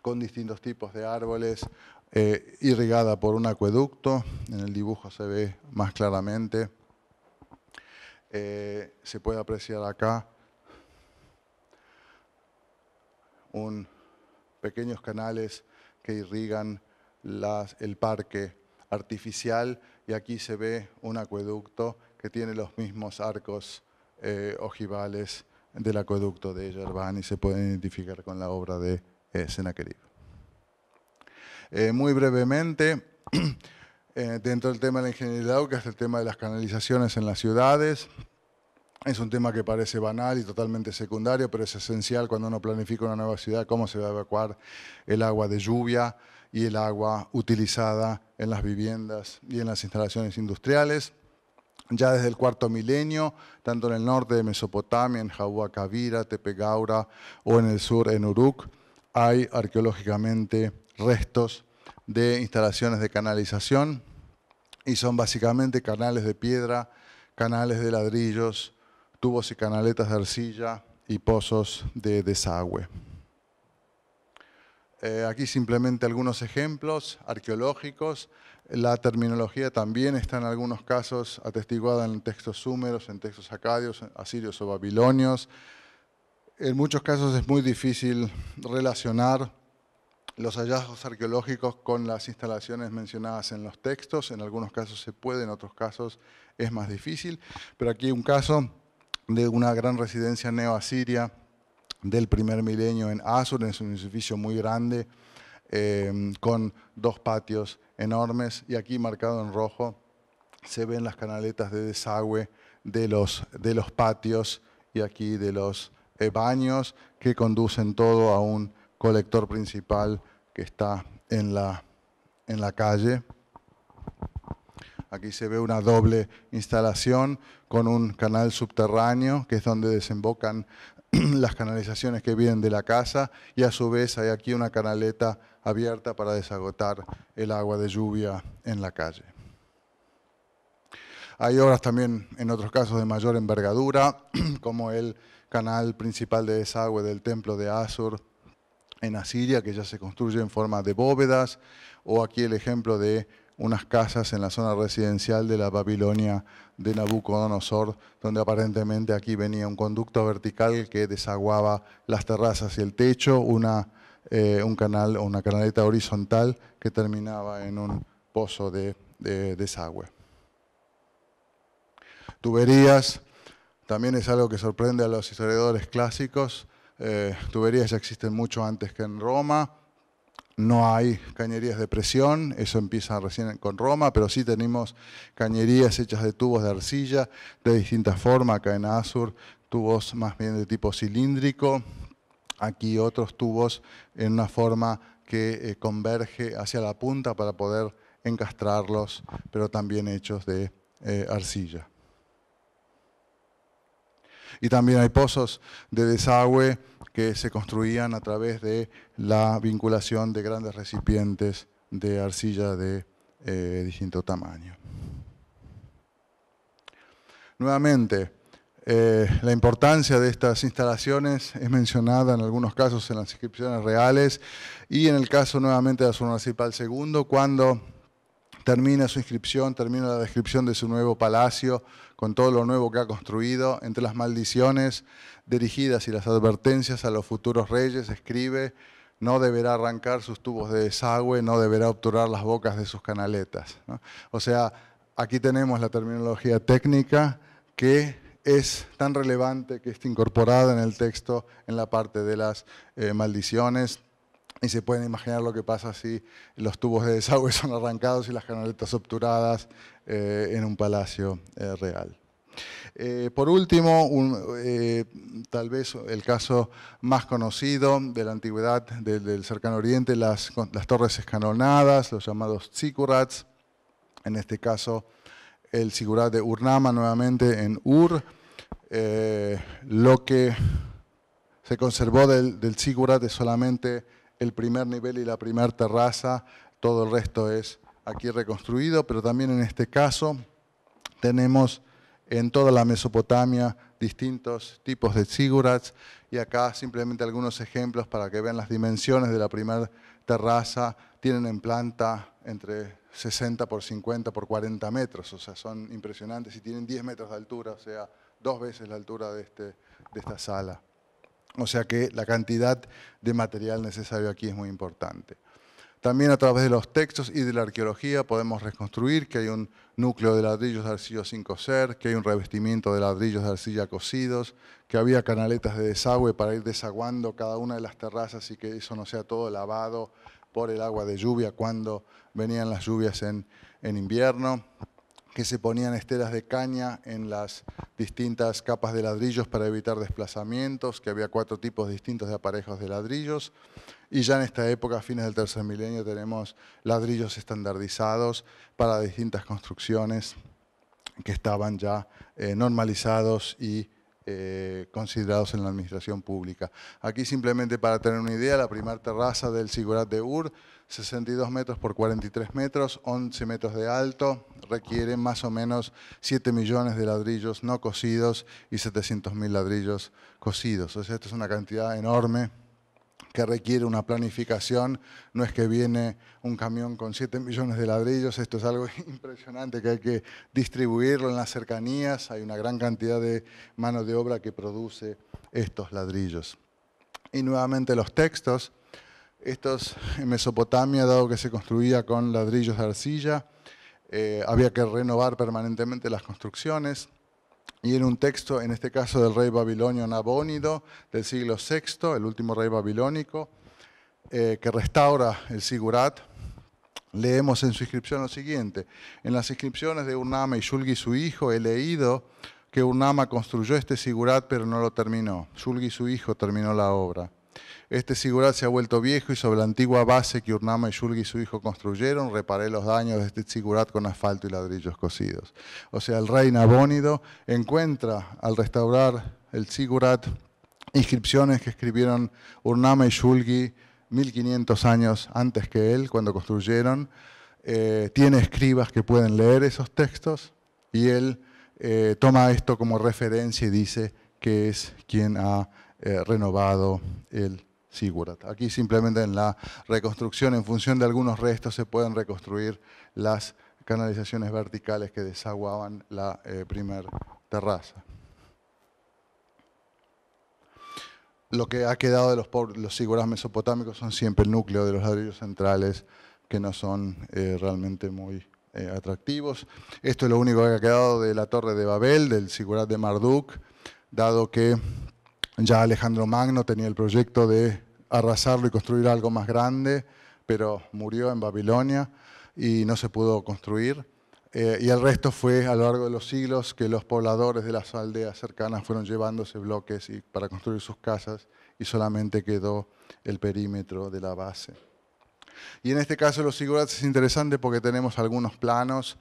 C: con distintos tipos de árboles, eh, irrigada por un acueducto, en el dibujo se ve más claramente. Eh, se puede apreciar acá un, pequeños canales que irrigan el parque artificial y aquí se ve un acueducto que tiene los mismos arcos eh, ojivales del acueducto de Yerván y se puede identificar con la obra de eh, Senaquerib. Eh, muy brevemente, [CLEARS THROAT] dentro del tema de la ingeniería la es el tema de las canalizaciones en las ciudades. Es un tema que parece banal y totalmente secundario, pero es esencial cuando uno planifica una nueva ciudad, cómo se va a evacuar el agua de lluvia y el agua utilizada en las viviendas y en las instalaciones industriales. Ya desde el cuarto milenio, tanto en el norte de Mesopotamia, en Jawá Tepegaura o en el sur en Uruk, hay arqueológicamente restos de instalaciones de canalización y son básicamente canales de piedra, canales de ladrillos, tubos y canaletas de arcilla y pozos de desagüe. Eh, aquí simplemente algunos ejemplos arqueológicos. La terminología también está en algunos casos atestiguada en textos húmeros, en textos acadios, asirios o babilonios. En muchos casos es muy difícil relacionar los hallazgos arqueológicos con las instalaciones mencionadas en los textos. En algunos casos se puede, en otros casos es más difícil. Pero aquí un caso de una gran residencia neoasiria del primer milenio en Azur, es un edificio muy grande, eh, con dos patios enormes y aquí marcado en rojo se ven las canaletas de desagüe de los, de los patios y aquí de los eh, baños que conducen todo a un colector principal que está en la, en la calle. Aquí se ve una doble instalación con un canal subterráneo, que es donde desembocan [CLEARS THROAT] las canalizaciones que vienen de la casa y a su vez hay aquí una canaleta abierta para desagotar el agua de lluvia en la calle. Hay obras también en otros casos de mayor envergadura, [CLEARS THROAT] como el canal principal de desagüe del templo de Asur en Asiria, que ya se construye en forma de bóvedas, o aquí el ejemplo de unas casas en la zona residencial de la Babilonia de Nabucodonosor, donde aparentemente aquí venía un conducto vertical que desaguaba las terrazas y el techo, una, eh, un canal o una canaleta horizontal que terminaba en un pozo de, desagüe. Tuberías, también es algo que sorprende a los historiadores clásicos. Eh, tuberías ya existen mucho antes que en Roma no hay cañerías de presión, eso empieza recién con Roma, pero sí tenemos cañerías hechas de tubos de arcilla de distintas formas, acá en Azur tubos más bien de tipo cilíndrico, aquí otros tubos en una forma que eh, converge hacia la punta para poder encastrarlos, pero también hechos de eh, arcilla. Y también hay pozos de desagüe que se construían a través de la vinculación de grandes recipientes de arcilla de eh, distinto tamaño. Nuevamente, eh, la importancia de estas instalaciones es mencionada en algunos casos en las inscripciones reales y en el caso nuevamente de la Municipal II, cuando termina su inscripción, termina la descripción de su nuevo palacio, con todo lo nuevo que ha construido, entre las maldiciones dirigidas y las advertencias a los futuros reyes, escribe, no deberá arrancar sus tubos de desagüe, no deberá obturar las bocas de sus canaletas. O sea, aquí tenemos la terminología técnica que es tan relevante que está incorporada en el texto en la parte de las eh, maldiciones, y se pueden imaginar lo que pasa si los tubos de desagüe [LAUGHS] son arrancados y las canaletas obturadas eh, en un palacio eh, real. Eh, por último, tal vez el caso más conocido de la antigüedad del, cercano oriente, las, torres escalonadas, los llamados tzikurats. en este caso el tzikurat de Urnama nuevamente en Ur, lo que se conservó del, del es solamente el primer nivel y la primera terraza, todo el resto es aquí reconstruido, pero también en este caso tenemos en toda la Mesopotamia distintos tipos de zigurats y acá simplemente algunos ejemplos para que vean las dimensiones de la primera terraza, tienen en planta entre 60 por 50 por 40 metros, o sea, son impresionantes y tienen 10 metros de altura, o sea, dos veces la altura de, este, de esta sala. O sea que la cantidad de material necesario aquí es muy importante. También a través de los textos y de la arqueología podemos reconstruir que hay un núcleo de ladrillos de arcilla sin coser, que hay un revestimiento de ladrillos de arcilla cocidos, que había canaletas de desagüe para ir desaguando cada una de las terrazas y que eso no sea todo lavado por el agua de lluvia cuando venían las lluvias en, en invierno que se ponían esteras de caña en las distintas capas de ladrillos para evitar desplazamientos, que había cuatro tipos distintos de aparejos de ladrillos. Y ya en esta época, a fines del tercer milenio, tenemos ladrillos estandarizados para distintas construcciones que estaban ya eh, normalizados y eh, considerados en la administración pública. Aquí simplemente para tener una idea, la primera terraza del Sigurat de Ur 62 metros por 43 metros, 11 metros de alto, requiere más o menos 7 millones de ladrillos no cocidos y 700 mil ladrillos cocidos. O sea, esto es una cantidad enorme que requiere una planificación, no es que viene un camión con 7 millones de ladrillos, esto es algo [LAUGHS] impresionante que hay que distribuirlo en las cercanías, hay una gran cantidad de mano de obra que produce estos ladrillos. Y nuevamente los textos, estos en Mesopotamia, dado que se construía con ladrillos de arcilla, eh, había que renovar permanentemente las construcciones. Y en un texto, en este caso del rey babilonio Nabónido, del siglo VI, el último rey babilónico, eh, que restaura el Sigurat, leemos en su inscripción lo siguiente. En las inscripciones de Unama y Shulgi, su hijo, he leído que Unama construyó este Sigurat, pero no lo terminó. Shulgi, su hijo, terminó la obra. Este Sigurat se ha vuelto viejo y sobre la antigua base que Urnama y y su hijo construyeron, reparé los daños de este Sigurat con asfalto y ladrillos cocidos. O sea, el rey Nabónido encuentra al restaurar el Sigurat inscripciones que escribieron Urname y Shulgi 1500 años antes que él, cuando construyeron. Eh, tiene escribas que pueden leer esos textos y él eh, toma esto como referencia y dice que es quien ha eh, renovado el Sigurat. Aquí simplemente en la reconstrucción, en función de algunos restos, se pueden reconstruir las canalizaciones verticales que desaguaban la primera eh, primer terraza. Lo que ha quedado de los, los mesopotámicos son siempre el núcleo de los ladrillos centrales que no son eh, realmente muy atractivos. Esto es lo único que ha quedado de la torre de Babel, del sigurat de Marduk, dado que ya Alejandro Magno tenía el proyecto de arrasarlo y construir algo más grande, pero murió en Babilonia y no se pudo construir. Eh, y el resto fue a lo largo de los siglos que los pobladores de las aldeas cercanas fueron llevándose bloques y, para construir sus casas y solamente quedó el perímetro de la base. Y en este caso los zigurats es interesante porque tenemos algunos planos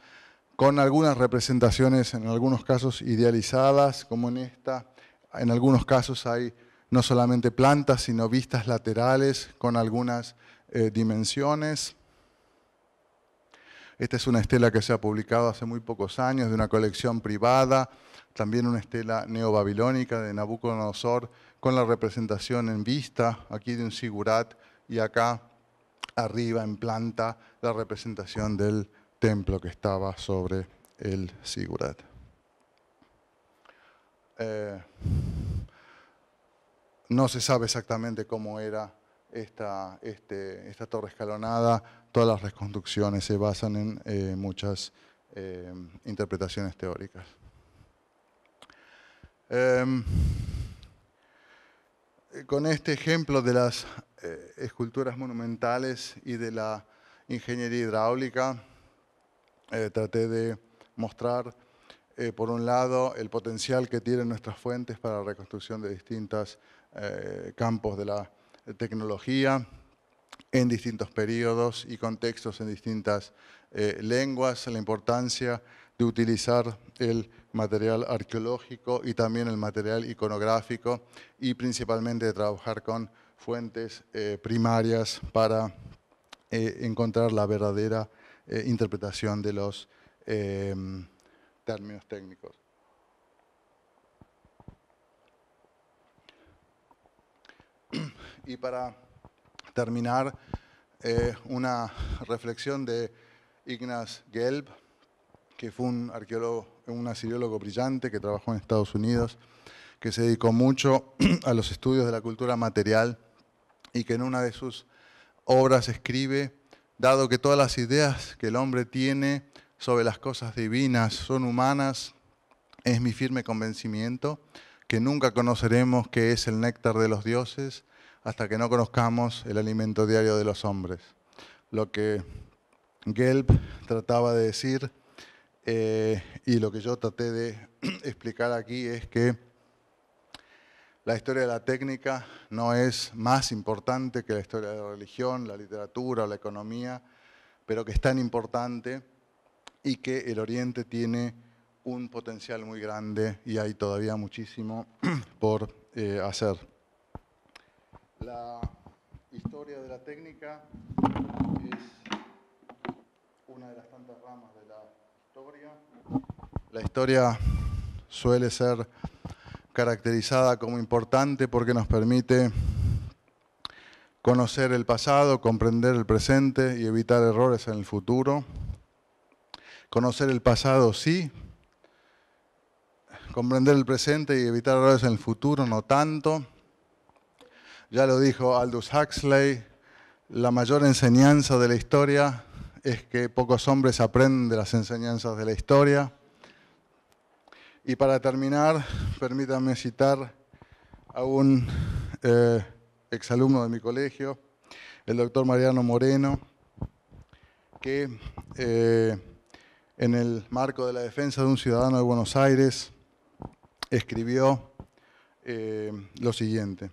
C: con algunas representaciones, en algunos casos idealizadas, como en esta, en algunos casos hay no solamente plantas, sino vistas laterales con algunas eh, dimensiones. Esta es una estela que se ha publicado hace muy pocos años de una colección privada, también una estela neobabilónica de Nabucodonosor con la representación en vista, aquí de un sigurat y acá arriba en planta la representación del templo que estaba sobre el sigurat. Eh, no se sabe exactamente cómo era esta, este, esta torre escalonada. Todas las reconstrucciones se basan en eh, muchas eh, interpretaciones teóricas. Em, con este ejemplo de las esculturas monumentales y de la ingeniería hidráulica, traté de mostrar eh, por un lado, el potencial que tienen nuestras fuentes para la reconstrucción de distintos eh, campos de la eh, tecnología en distintos periodos y contextos, en distintas lenguas, la importancia de utilizar el material arqueológico y también el material iconográfico y principalmente de trabajar con fuentes primarias para encontrar la verdadera interpretación de los términos técnicos. Y para terminar, eh, una reflexión de Ignaz Gelb, que fue un arqueólogo, un asiriólogo brillante que trabajó en Estados Unidos, que se dedicó mucho [CLEARS THROAT] a los estudios de la cultura material y que en una de sus obras escribe, dado que todas las ideas que el hombre tiene sobre las cosas divinas, son humanas, es mi firme convencimiento que nunca conoceremos qué es el néctar de los dioses hasta que no conozcamos el alimento diario de los hombres. Lo que Gelb trataba de decir eh, y lo que yo traté de [CLEARS THROAT] explicar aquí es que la historia de la técnica no es más importante que la historia de la religión, la literatura, la economía, pero que es tan importante y que el Oriente tiene un potencial muy grande y hay todavía muchísimo [CLEARS THROAT] por eh, hacer. La historia de la técnica es una de las tantas ramas de la historia. La historia suele ser caracterizada como importante porque nos permite conocer el pasado, comprender el presente y evitar errores en el futuro. Conocer el pasado, sí. Comprender el presente y evitar errores en el futuro, no tanto. Ya lo dijo Aldous Huxley, la mayor enseñanza de la historia es que pocos hombres aprenden de las enseñanzas de la historia. Y para terminar, permítanme citar a un eh, exalumno de mi colegio, el doctor Mariano Moreno, que eh, en el marco de la defensa de un ciudadano de Buenos Aires, escribió eh, lo siguiente.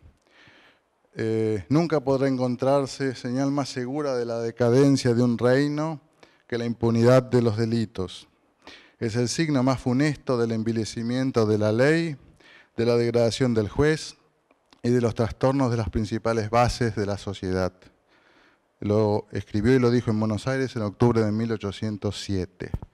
C: Eh, nunca podrá encontrarse señal más segura de la decadencia de un reino que la impunidad de los delitos. Es el signo más funesto del envilecimiento de la ley, de la degradación del juez y de los trastornos de las principales bases de la sociedad. Lo escribió y lo dijo en Buenos Aires en octubre de 1807.